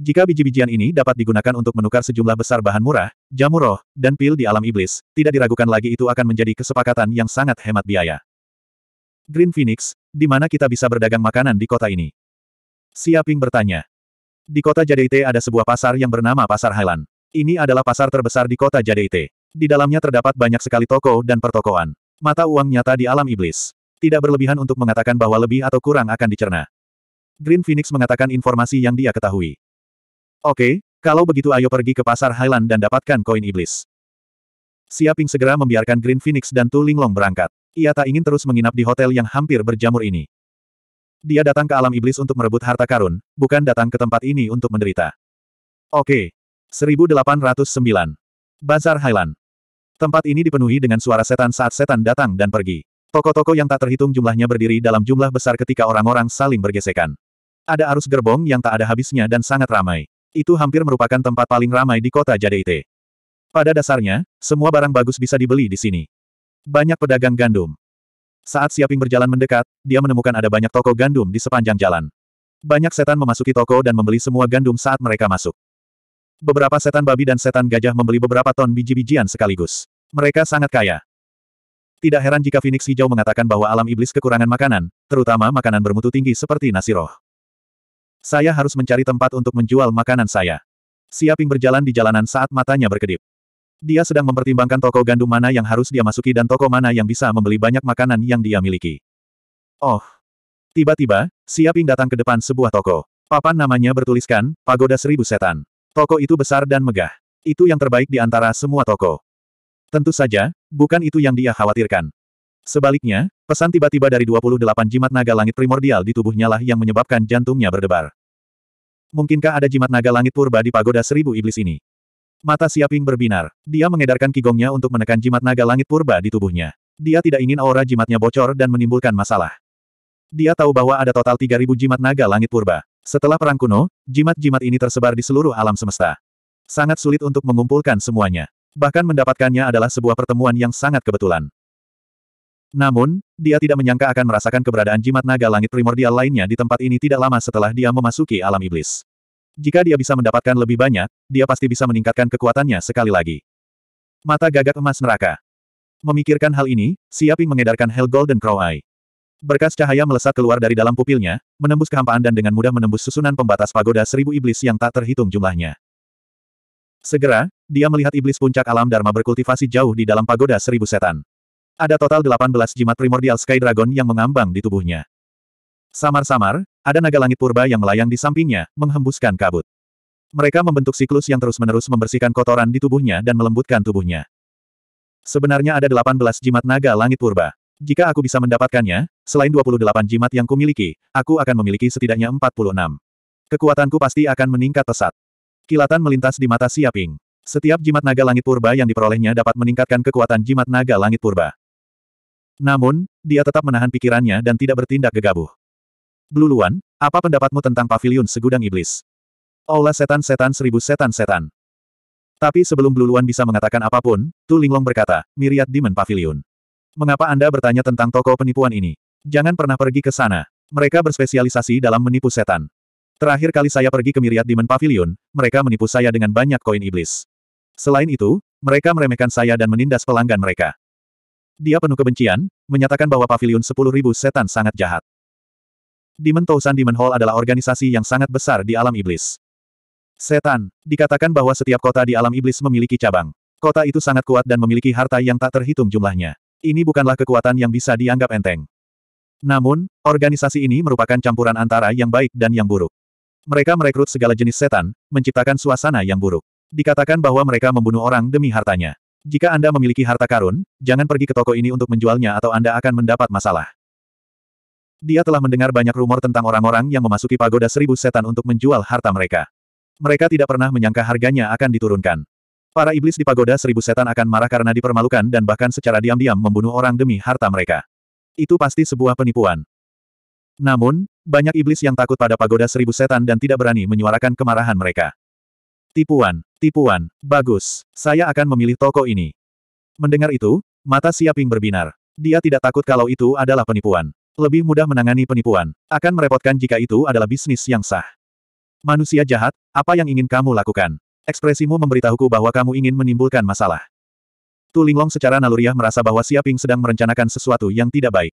Jika biji-bijian ini dapat digunakan untuk menukar sejumlah besar bahan murah, jamuroh, roh, dan pil di alam iblis, tidak diragukan lagi itu akan menjadi kesepakatan yang sangat hemat biaya. Green Phoenix, di mana kita bisa berdagang makanan di kota ini? Siaping bertanya. Di kota Jadeite ada sebuah pasar yang bernama Pasar Highland. Ini adalah pasar terbesar di kota Jadeite. Di dalamnya terdapat banyak sekali toko dan pertokoan. Mata uang nyata di alam iblis. Tidak berlebihan untuk mengatakan bahwa lebih atau kurang akan dicerna. Green Phoenix mengatakan informasi yang dia ketahui. Oke, kalau begitu ayo pergi ke pasar Highland dan dapatkan koin iblis. Siaping segera membiarkan Green Phoenix dan Tu Linglong berangkat. Ia tak ingin terus menginap di hotel yang hampir berjamur ini. Dia datang ke alam iblis untuk merebut harta karun, bukan datang ke tempat ini untuk menderita. Oke. 1809. Bazar Highland. Tempat ini dipenuhi dengan suara setan saat setan datang dan pergi. Toko-toko yang tak terhitung jumlahnya berdiri dalam jumlah besar ketika orang-orang saling bergesekan. Ada arus gerbong yang tak ada habisnya dan sangat ramai. Itu hampir merupakan tempat paling ramai di kota Jadeite. Pada dasarnya, semua barang bagus bisa dibeli di sini. Banyak pedagang gandum. Saat Siaping berjalan mendekat, dia menemukan ada banyak toko gandum di sepanjang jalan. Banyak setan memasuki toko dan membeli semua gandum saat mereka masuk. Beberapa setan babi dan setan gajah membeli beberapa ton biji-bijian sekaligus. Mereka sangat kaya. Tidak heran jika Phoenix Hijau mengatakan bahwa alam iblis kekurangan makanan, terutama makanan bermutu tinggi seperti nasi roh. Saya harus mencari tempat untuk menjual makanan saya. Siaping berjalan di jalanan saat matanya berkedip. Dia sedang mempertimbangkan toko gandum mana yang harus dia masuki dan toko mana yang bisa membeli banyak makanan yang dia miliki. Oh. Tiba-tiba, Siaping datang ke depan sebuah toko. Papan namanya bertuliskan, Pagoda Seribu Setan. Toko itu besar dan megah. Itu yang terbaik di antara semua toko. Tentu saja, bukan itu yang dia khawatirkan. Sebaliknya, pesan tiba-tiba dari 28 jimat naga langit primordial di tubuhnya lah yang menyebabkan jantungnya berdebar. Mungkinkah ada jimat naga langit purba di pagoda seribu iblis ini? Mata Siaping berbinar. Dia mengedarkan kigongnya untuk menekan jimat naga langit purba di tubuhnya. Dia tidak ingin aura jimatnya bocor dan menimbulkan masalah. Dia tahu bahwa ada total 3.000 jimat naga langit purba. Setelah perang kuno, jimat-jimat ini tersebar di seluruh alam semesta. Sangat sulit untuk mengumpulkan semuanya. Bahkan mendapatkannya adalah sebuah pertemuan yang sangat kebetulan. Namun, dia tidak menyangka akan merasakan keberadaan jimat naga langit primordial lainnya di tempat ini tidak lama setelah dia memasuki alam iblis. Jika dia bisa mendapatkan lebih banyak, dia pasti bisa meningkatkan kekuatannya sekali lagi. Mata gagak emas neraka. Memikirkan hal ini, Siaping mengedarkan Hell Golden Crow Eye. Berkas cahaya melesat keluar dari dalam pupilnya, menembus kehampaan dan dengan mudah menembus susunan pembatas pagoda seribu iblis yang tak terhitung jumlahnya. Segera, dia melihat iblis puncak alam Dharma berkultivasi jauh di dalam pagoda seribu setan. Ada total 18 jimat primordial Sky Dragon yang mengambang di tubuhnya. Samar-samar, ada naga langit purba yang melayang di sampingnya, menghembuskan kabut. Mereka membentuk siklus yang terus-menerus membersihkan kotoran di tubuhnya dan melembutkan tubuhnya. Sebenarnya ada 18 jimat naga langit purba. Jika aku bisa mendapatkannya, selain 28 jimat yang kumiliki, aku akan memiliki setidaknya 46. Kekuatanku pasti akan meningkat pesat. Kilatan melintas di mata Siaping. Setiap jimat naga langit purba yang diperolehnya dapat meningkatkan kekuatan jimat naga langit purba. Namun, dia tetap menahan pikirannya dan tidak bertindak gegabah. Blue Luan, apa pendapatmu tentang pavilion segudang iblis? Aula setan-setan seribu setan-setan. Tapi sebelum Blue Luan bisa mengatakan apapun, Tu Linglong berkata, Miriat Demon Pavilion. Mengapa Anda bertanya tentang toko penipuan ini? Jangan pernah pergi ke sana. Mereka berspesialisasi dalam menipu setan. Terakhir kali saya pergi ke Miriat Demon Pavilion, mereka menipu saya dengan banyak koin iblis. Selain itu, mereka meremehkan saya dan menindas pelanggan mereka. Dia penuh kebencian, menyatakan bahwa pavilion 10.000 setan sangat jahat. Demon Tousan Demon Hall adalah organisasi yang sangat besar di alam iblis. Setan, dikatakan bahwa setiap kota di alam iblis memiliki cabang. Kota itu sangat kuat dan memiliki harta yang tak terhitung jumlahnya. Ini bukanlah kekuatan yang bisa dianggap enteng. Namun, organisasi ini merupakan campuran antara yang baik dan yang buruk. Mereka merekrut segala jenis setan, menciptakan suasana yang buruk. Dikatakan bahwa mereka membunuh orang demi hartanya. Jika Anda memiliki harta karun, jangan pergi ke toko ini untuk menjualnya atau Anda akan mendapat masalah. Dia telah mendengar banyak rumor tentang orang-orang yang memasuki pagoda seribu setan untuk menjual harta mereka. Mereka tidak pernah menyangka harganya akan diturunkan. Para iblis di pagoda seribu setan akan marah karena dipermalukan dan bahkan secara diam-diam membunuh orang demi harta mereka. Itu pasti sebuah penipuan. Namun, banyak iblis yang takut pada pagoda seribu setan dan tidak berani menyuarakan kemarahan mereka. Tipuan, tipuan, bagus, saya akan memilih toko ini. Mendengar itu, mata Siaping berbinar. Dia tidak takut kalau itu adalah penipuan. Lebih mudah menangani penipuan. Akan merepotkan jika itu adalah bisnis yang sah. Manusia jahat, apa yang ingin kamu lakukan? Ekspresimu memberitahuku bahwa kamu ingin menimbulkan masalah. Tu Linglong secara naluriah merasa bahwa Siaping sedang merencanakan sesuatu yang tidak baik.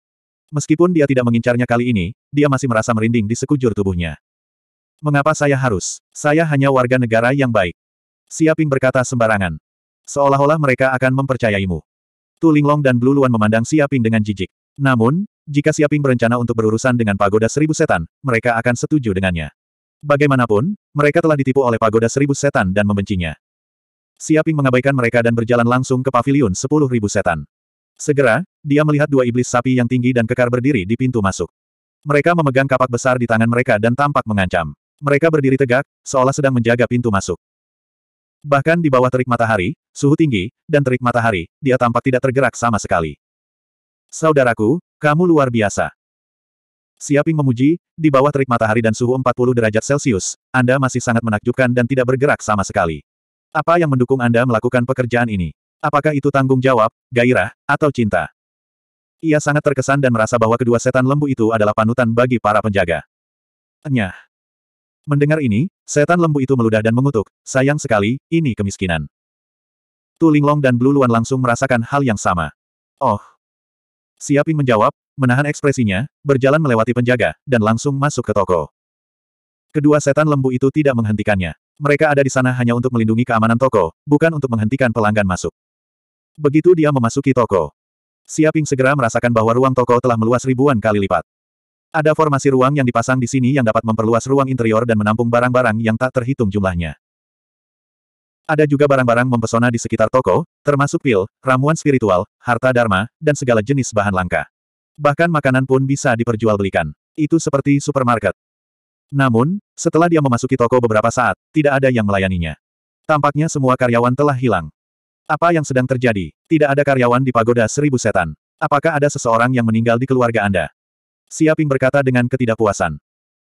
Meskipun dia tidak mengincarnya kali ini, dia masih merasa merinding di sekujur tubuhnya. Mengapa saya harus? Saya hanya warga negara yang baik. Siaping berkata sembarangan. Seolah-olah mereka akan mempercayaimu. Tu Linglong dan Blue Luan memandang Siaping dengan jijik. Namun, jika Siaping berencana untuk berurusan dengan Pagoda Seribu Setan, mereka akan setuju dengannya. Bagaimanapun, mereka telah ditipu oleh Pagoda Seribu Setan dan membencinya. Siaping mengabaikan mereka dan berjalan langsung ke Pavilion Sepuluh Ribu Setan. Segera, dia melihat dua iblis sapi yang tinggi dan kekar berdiri di pintu masuk. Mereka memegang kapak besar di tangan mereka dan tampak mengancam. Mereka berdiri tegak, seolah sedang menjaga pintu masuk. Bahkan di bawah terik matahari, suhu tinggi, dan terik matahari, dia tampak tidak tergerak sama sekali. Saudaraku, kamu luar biasa. Siaping memuji, di bawah terik matahari dan suhu 40 derajat Celcius, Anda masih sangat menakjubkan dan tidak bergerak sama sekali. Apa yang mendukung Anda melakukan pekerjaan ini? Apakah itu tanggung jawab, gairah, atau cinta? Ia sangat terkesan dan merasa bahwa kedua setan lembu itu adalah panutan bagi para penjaga. Enyah. Mendengar ini, setan lembu itu meludah dan mengutuk, sayang sekali, ini kemiskinan. Tulinglong dan Blue langsung merasakan hal yang sama. Oh, Siaping menjawab, menahan ekspresinya, berjalan melewati penjaga, dan langsung masuk ke toko. Kedua setan lembu itu tidak menghentikannya. Mereka ada di sana hanya untuk melindungi keamanan toko, bukan untuk menghentikan pelanggan masuk. Begitu dia memasuki toko, Siaping segera merasakan bahwa ruang toko telah meluas ribuan kali lipat. Ada formasi ruang yang dipasang di sini yang dapat memperluas ruang interior dan menampung barang-barang yang tak terhitung jumlahnya. Ada juga barang-barang mempesona di sekitar toko, termasuk pil, ramuan spiritual, harta dharma, dan segala jenis bahan langka. Bahkan makanan pun bisa diperjualbelikan. Itu seperti supermarket. Namun, setelah dia memasuki toko beberapa saat, tidak ada yang melayaninya. Tampaknya semua karyawan telah hilang. Apa yang sedang terjadi? Tidak ada karyawan di pagoda seribu setan. Apakah ada seseorang yang meninggal di keluarga Anda? Siaping berkata dengan ketidakpuasan.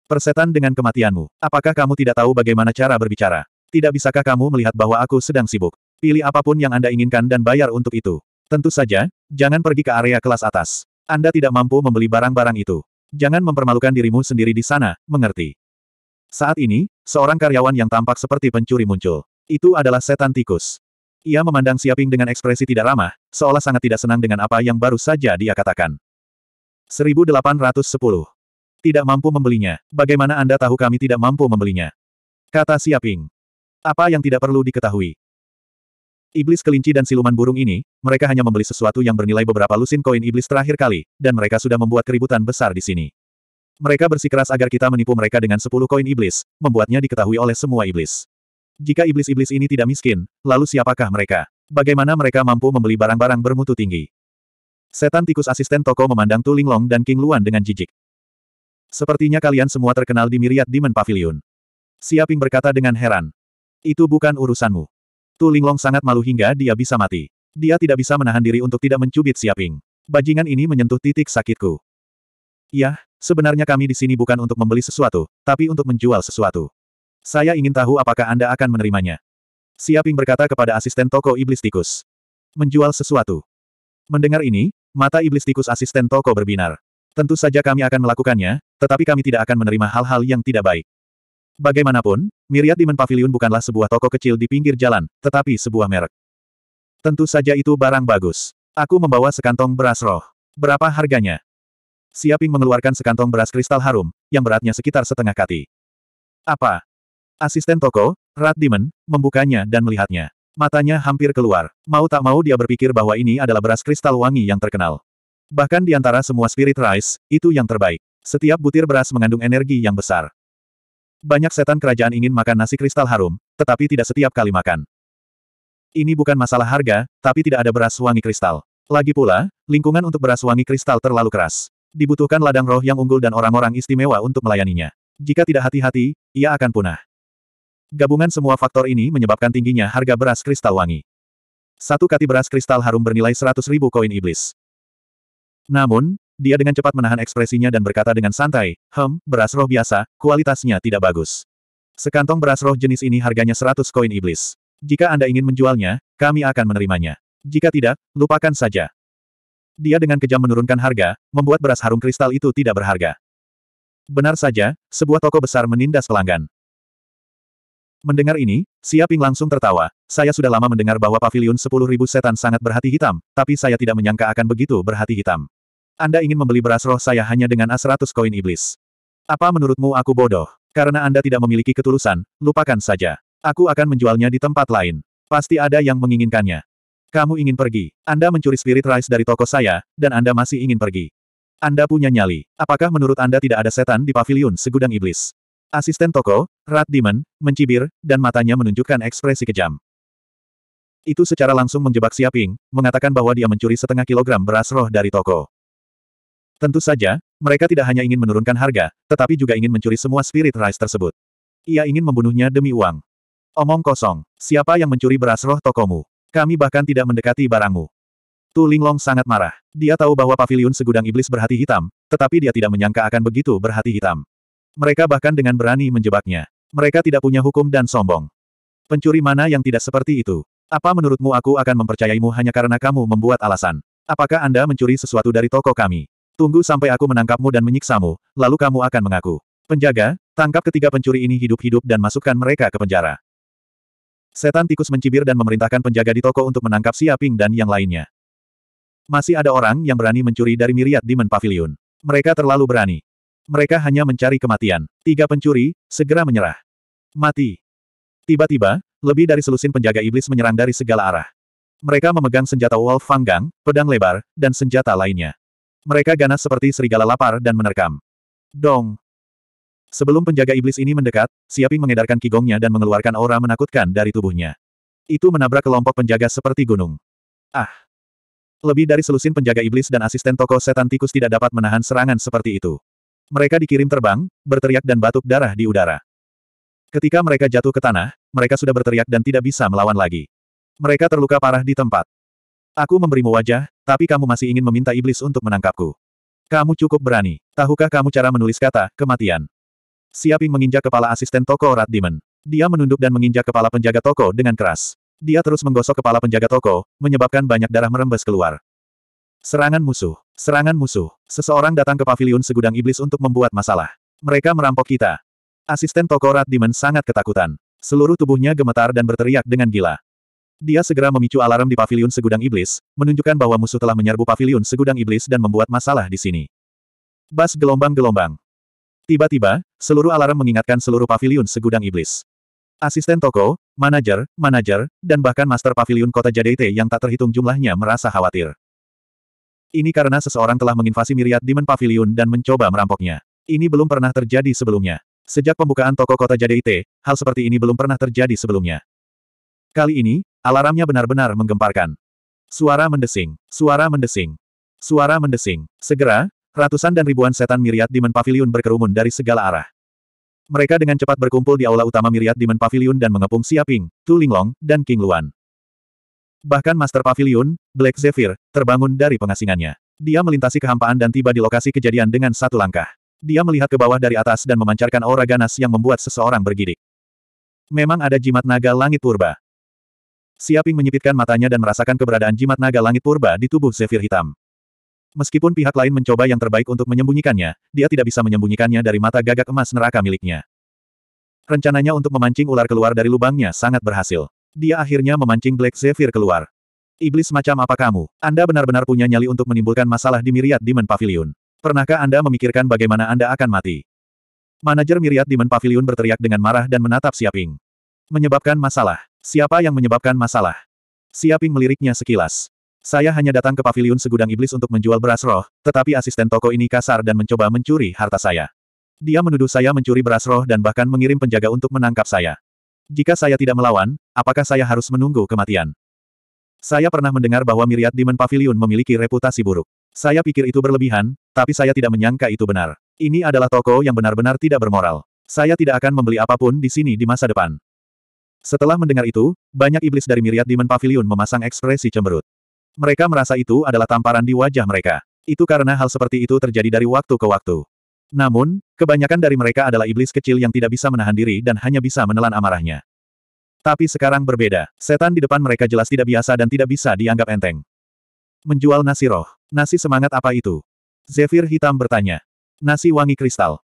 Persetan dengan kematianmu, apakah kamu tidak tahu bagaimana cara berbicara? Tidak bisakah kamu melihat bahwa aku sedang sibuk? Pilih apapun yang Anda inginkan dan bayar untuk itu. Tentu saja, jangan pergi ke area kelas atas. Anda tidak mampu membeli barang-barang itu. Jangan mempermalukan dirimu sendiri di sana, mengerti? Saat ini, seorang karyawan yang tampak seperti pencuri muncul. Itu adalah setan tikus. Ia memandang Siaping dengan ekspresi tidak ramah, seolah sangat tidak senang dengan apa yang baru saja dia katakan. 1810. Tidak mampu membelinya. Bagaimana Anda tahu kami tidak mampu membelinya? Kata Siaping. Apa yang tidak perlu diketahui? Iblis kelinci dan siluman burung ini, mereka hanya membeli sesuatu yang bernilai beberapa lusin koin iblis terakhir kali, dan mereka sudah membuat keributan besar di sini. Mereka bersikeras agar kita menipu mereka dengan sepuluh koin iblis, membuatnya diketahui oleh semua iblis. Jika iblis-iblis ini tidak miskin, lalu siapakah mereka? Bagaimana mereka mampu membeli barang-barang bermutu tinggi? Setan tikus asisten toko memandang Tuling Long dan King Luan dengan jijik. Sepertinya kalian semua terkenal di Myriad Demon Pavilion. Siaping berkata dengan heran. Itu bukan urusanmu. Tu Linglong sangat malu hingga dia bisa mati. Dia tidak bisa menahan diri untuk tidak mencubit Siaping. Bajingan ini menyentuh titik sakitku. Yah, sebenarnya kami di sini bukan untuk membeli sesuatu, tapi untuk menjual sesuatu. Saya ingin tahu apakah Anda akan menerimanya. Siaping berkata kepada asisten toko iblis tikus. Menjual sesuatu. Mendengar ini, mata iblis tikus asisten toko berbinar. Tentu saja kami akan melakukannya, tetapi kami tidak akan menerima hal-hal yang tidak baik. Bagaimanapun, Myriad Demon Pavilion bukanlah sebuah toko kecil di pinggir jalan, tetapi sebuah merek. Tentu saja itu barang bagus. Aku membawa sekantong beras roh. Berapa harganya? Siaping mengeluarkan sekantong beras kristal harum, yang beratnya sekitar setengah kati. Apa? Asisten toko, Rat Demon, membukanya dan melihatnya. Matanya hampir keluar. Mau tak mau dia berpikir bahwa ini adalah beras kristal wangi yang terkenal. Bahkan di antara semua spirit rice, itu yang terbaik. Setiap butir beras mengandung energi yang besar. Banyak setan kerajaan ingin makan nasi kristal harum, tetapi tidak setiap kali makan. Ini bukan masalah harga, tapi tidak ada beras wangi kristal. Lagi pula, lingkungan untuk beras wangi kristal terlalu keras. Dibutuhkan ladang roh yang unggul dan orang-orang istimewa untuk melayaninya. Jika tidak hati-hati, ia akan punah. Gabungan semua faktor ini menyebabkan tingginya harga beras kristal wangi. Satu kati beras kristal harum bernilai 100 ribu koin iblis. Namun, dia dengan cepat menahan ekspresinya dan berkata dengan santai, Hem, beras roh biasa, kualitasnya tidak bagus. Sekantong beras roh jenis ini harganya 100 koin iblis. Jika Anda ingin menjualnya, kami akan menerimanya. Jika tidak, lupakan saja. Dia dengan kejam menurunkan harga, membuat beras harum kristal itu tidak berharga. Benar saja, sebuah toko besar menindas pelanggan. Mendengar ini, Siaping langsung tertawa. Saya sudah lama mendengar bahwa pavilion 10.000 setan sangat berhati hitam, tapi saya tidak menyangka akan begitu berhati hitam. Anda ingin membeli beras roh saya hanya dengan A100 koin iblis. Apa menurutmu aku bodoh? Karena Anda tidak memiliki ketulusan, lupakan saja. Aku akan menjualnya di tempat lain. Pasti ada yang menginginkannya. Kamu ingin pergi. Anda mencuri spirit rice dari toko saya, dan Anda masih ingin pergi. Anda punya nyali. Apakah menurut Anda tidak ada setan di paviliun segudang iblis? Asisten toko, Rat Demon, mencibir, dan matanya menunjukkan ekspresi kejam. Itu secara langsung menjebak Siaping, mengatakan bahwa dia mencuri setengah kilogram beras roh dari toko. Tentu saja, mereka tidak hanya ingin menurunkan harga, tetapi juga ingin mencuri semua spirit rice tersebut. Ia ingin membunuhnya demi uang. Omong kosong, siapa yang mencuri beras roh tokomu? Kami bahkan tidak mendekati barangmu. Tu Linglong sangat marah. Dia tahu bahwa Pavilion segudang iblis berhati hitam, tetapi dia tidak menyangka akan begitu berhati hitam. Mereka bahkan dengan berani menjebaknya. Mereka tidak punya hukum dan sombong. Pencuri mana yang tidak seperti itu? Apa menurutmu aku akan mempercayaimu hanya karena kamu membuat alasan? Apakah Anda mencuri sesuatu dari toko kami? Tunggu sampai aku menangkapmu dan menyiksamu, lalu kamu akan mengaku. Penjaga, tangkap ketiga pencuri ini hidup-hidup dan masukkan mereka ke penjara. Setan tikus mencibir dan memerintahkan penjaga di toko untuk menangkap si Aping dan yang lainnya. Masih ada orang yang berani mencuri dari Miriat Demon Pavilion. Mereka terlalu berani. Mereka hanya mencari kematian. Tiga pencuri, segera menyerah. Mati. Tiba-tiba, lebih dari selusin penjaga iblis menyerang dari segala arah. Mereka memegang senjata Wolf Fanggang, pedang lebar, dan senjata lainnya. Mereka ganas seperti serigala lapar dan menerkam. Dong! Sebelum penjaga iblis ini mendekat, Siaping mengedarkan kigongnya dan mengeluarkan aura menakutkan dari tubuhnya. Itu menabrak kelompok penjaga seperti gunung. Ah! Lebih dari selusin penjaga iblis dan asisten toko setan tikus tidak dapat menahan serangan seperti itu. Mereka dikirim terbang, berteriak dan batuk darah di udara. Ketika mereka jatuh ke tanah, mereka sudah berteriak dan tidak bisa melawan lagi. Mereka terluka parah di tempat. Aku memberimu wajah, tapi kamu masih ingin meminta iblis untuk menangkapku. Kamu cukup berani. Tahukah kamu cara menulis kata, kematian? Siaping menginjak kepala asisten toko Rat Demon. Dia menunduk dan menginjak kepala penjaga toko dengan keras. Dia terus menggosok kepala penjaga toko, menyebabkan banyak darah merembes keluar. Serangan musuh. Serangan musuh. Seseorang datang ke pavilion segudang iblis untuk membuat masalah. Mereka merampok kita. Asisten toko Rat Demon sangat ketakutan. Seluruh tubuhnya gemetar dan berteriak dengan gila. Dia segera memicu alarm di pavilion segudang iblis, menunjukkan bahwa musuh telah menyerbu pavilion segudang iblis dan membuat masalah di sini. Bas gelombang-gelombang. Tiba-tiba, seluruh alarm mengingatkan seluruh pavilion segudang iblis. Asisten toko, manajer, manajer, dan bahkan master pavilion kota Jadeite yang tak terhitung jumlahnya merasa khawatir. Ini karena seseorang telah menginvasi Miriat Demon Pavilion dan mencoba merampoknya. Ini belum pernah terjadi sebelumnya. Sejak pembukaan toko kota Jadeite, hal seperti ini belum pernah terjadi sebelumnya. Kali ini, Alarmnya benar-benar menggemparkan. Suara mendesing, suara mendesing, suara mendesing. Segera, ratusan dan ribuan setan miriat Demon Pavilion berkerumun dari segala arah. Mereka dengan cepat berkumpul di aula utama miriat Demon Pavilion dan mengepung Siaping, Tu Linglong, dan King Luan. Bahkan Master Pavilion, Black Zephyr, terbangun dari pengasingannya. Dia melintasi kehampaan dan tiba di lokasi kejadian dengan satu langkah. Dia melihat ke bawah dari atas dan memancarkan aura ganas yang membuat seseorang bergidik. Memang ada jimat naga langit purba. Siaping menyipitkan matanya dan merasakan keberadaan jimat naga langit purba di tubuh Zephyr hitam. Meskipun pihak lain mencoba yang terbaik untuk menyembunyikannya, dia tidak bisa menyembunyikannya dari mata gagak emas neraka miliknya. Rencananya untuk memancing ular keluar dari lubangnya sangat berhasil. Dia akhirnya memancing Black Zephyr keluar. Iblis macam apa kamu? Anda benar-benar punya nyali untuk menimbulkan masalah di Myriad Demon Pavilion. Pernahkah Anda memikirkan bagaimana Anda akan mati? Manajer Myriad Demon Pavilion berteriak dengan marah dan menatap Siaping. Menyebabkan masalah. Siapa yang menyebabkan masalah? Siaping meliriknya sekilas. Saya hanya datang ke paviliun segudang iblis untuk menjual beras roh, tetapi asisten toko ini kasar dan mencoba mencuri harta saya. Dia menuduh saya mencuri beras roh dan bahkan mengirim penjaga untuk menangkap saya. Jika saya tidak melawan, apakah saya harus menunggu kematian? Saya pernah mendengar bahwa Myriad Demon Pavilion memiliki reputasi buruk. Saya pikir itu berlebihan, tapi saya tidak menyangka itu benar. Ini adalah toko yang benar-benar tidak bermoral. Saya tidak akan membeli apapun di sini di masa depan. Setelah mendengar itu, banyak iblis dari Miryat Demon Pavilion memasang ekspresi cemberut. Mereka merasa itu adalah tamparan di wajah mereka. Itu karena hal seperti itu terjadi dari waktu ke waktu. Namun, kebanyakan dari mereka adalah iblis kecil yang tidak bisa menahan diri dan hanya bisa menelan amarahnya. Tapi sekarang berbeda, setan di depan mereka jelas tidak biasa dan tidak bisa dianggap enteng. Menjual nasi roh, nasi semangat apa itu? Zephyr hitam bertanya. Nasi wangi kristal.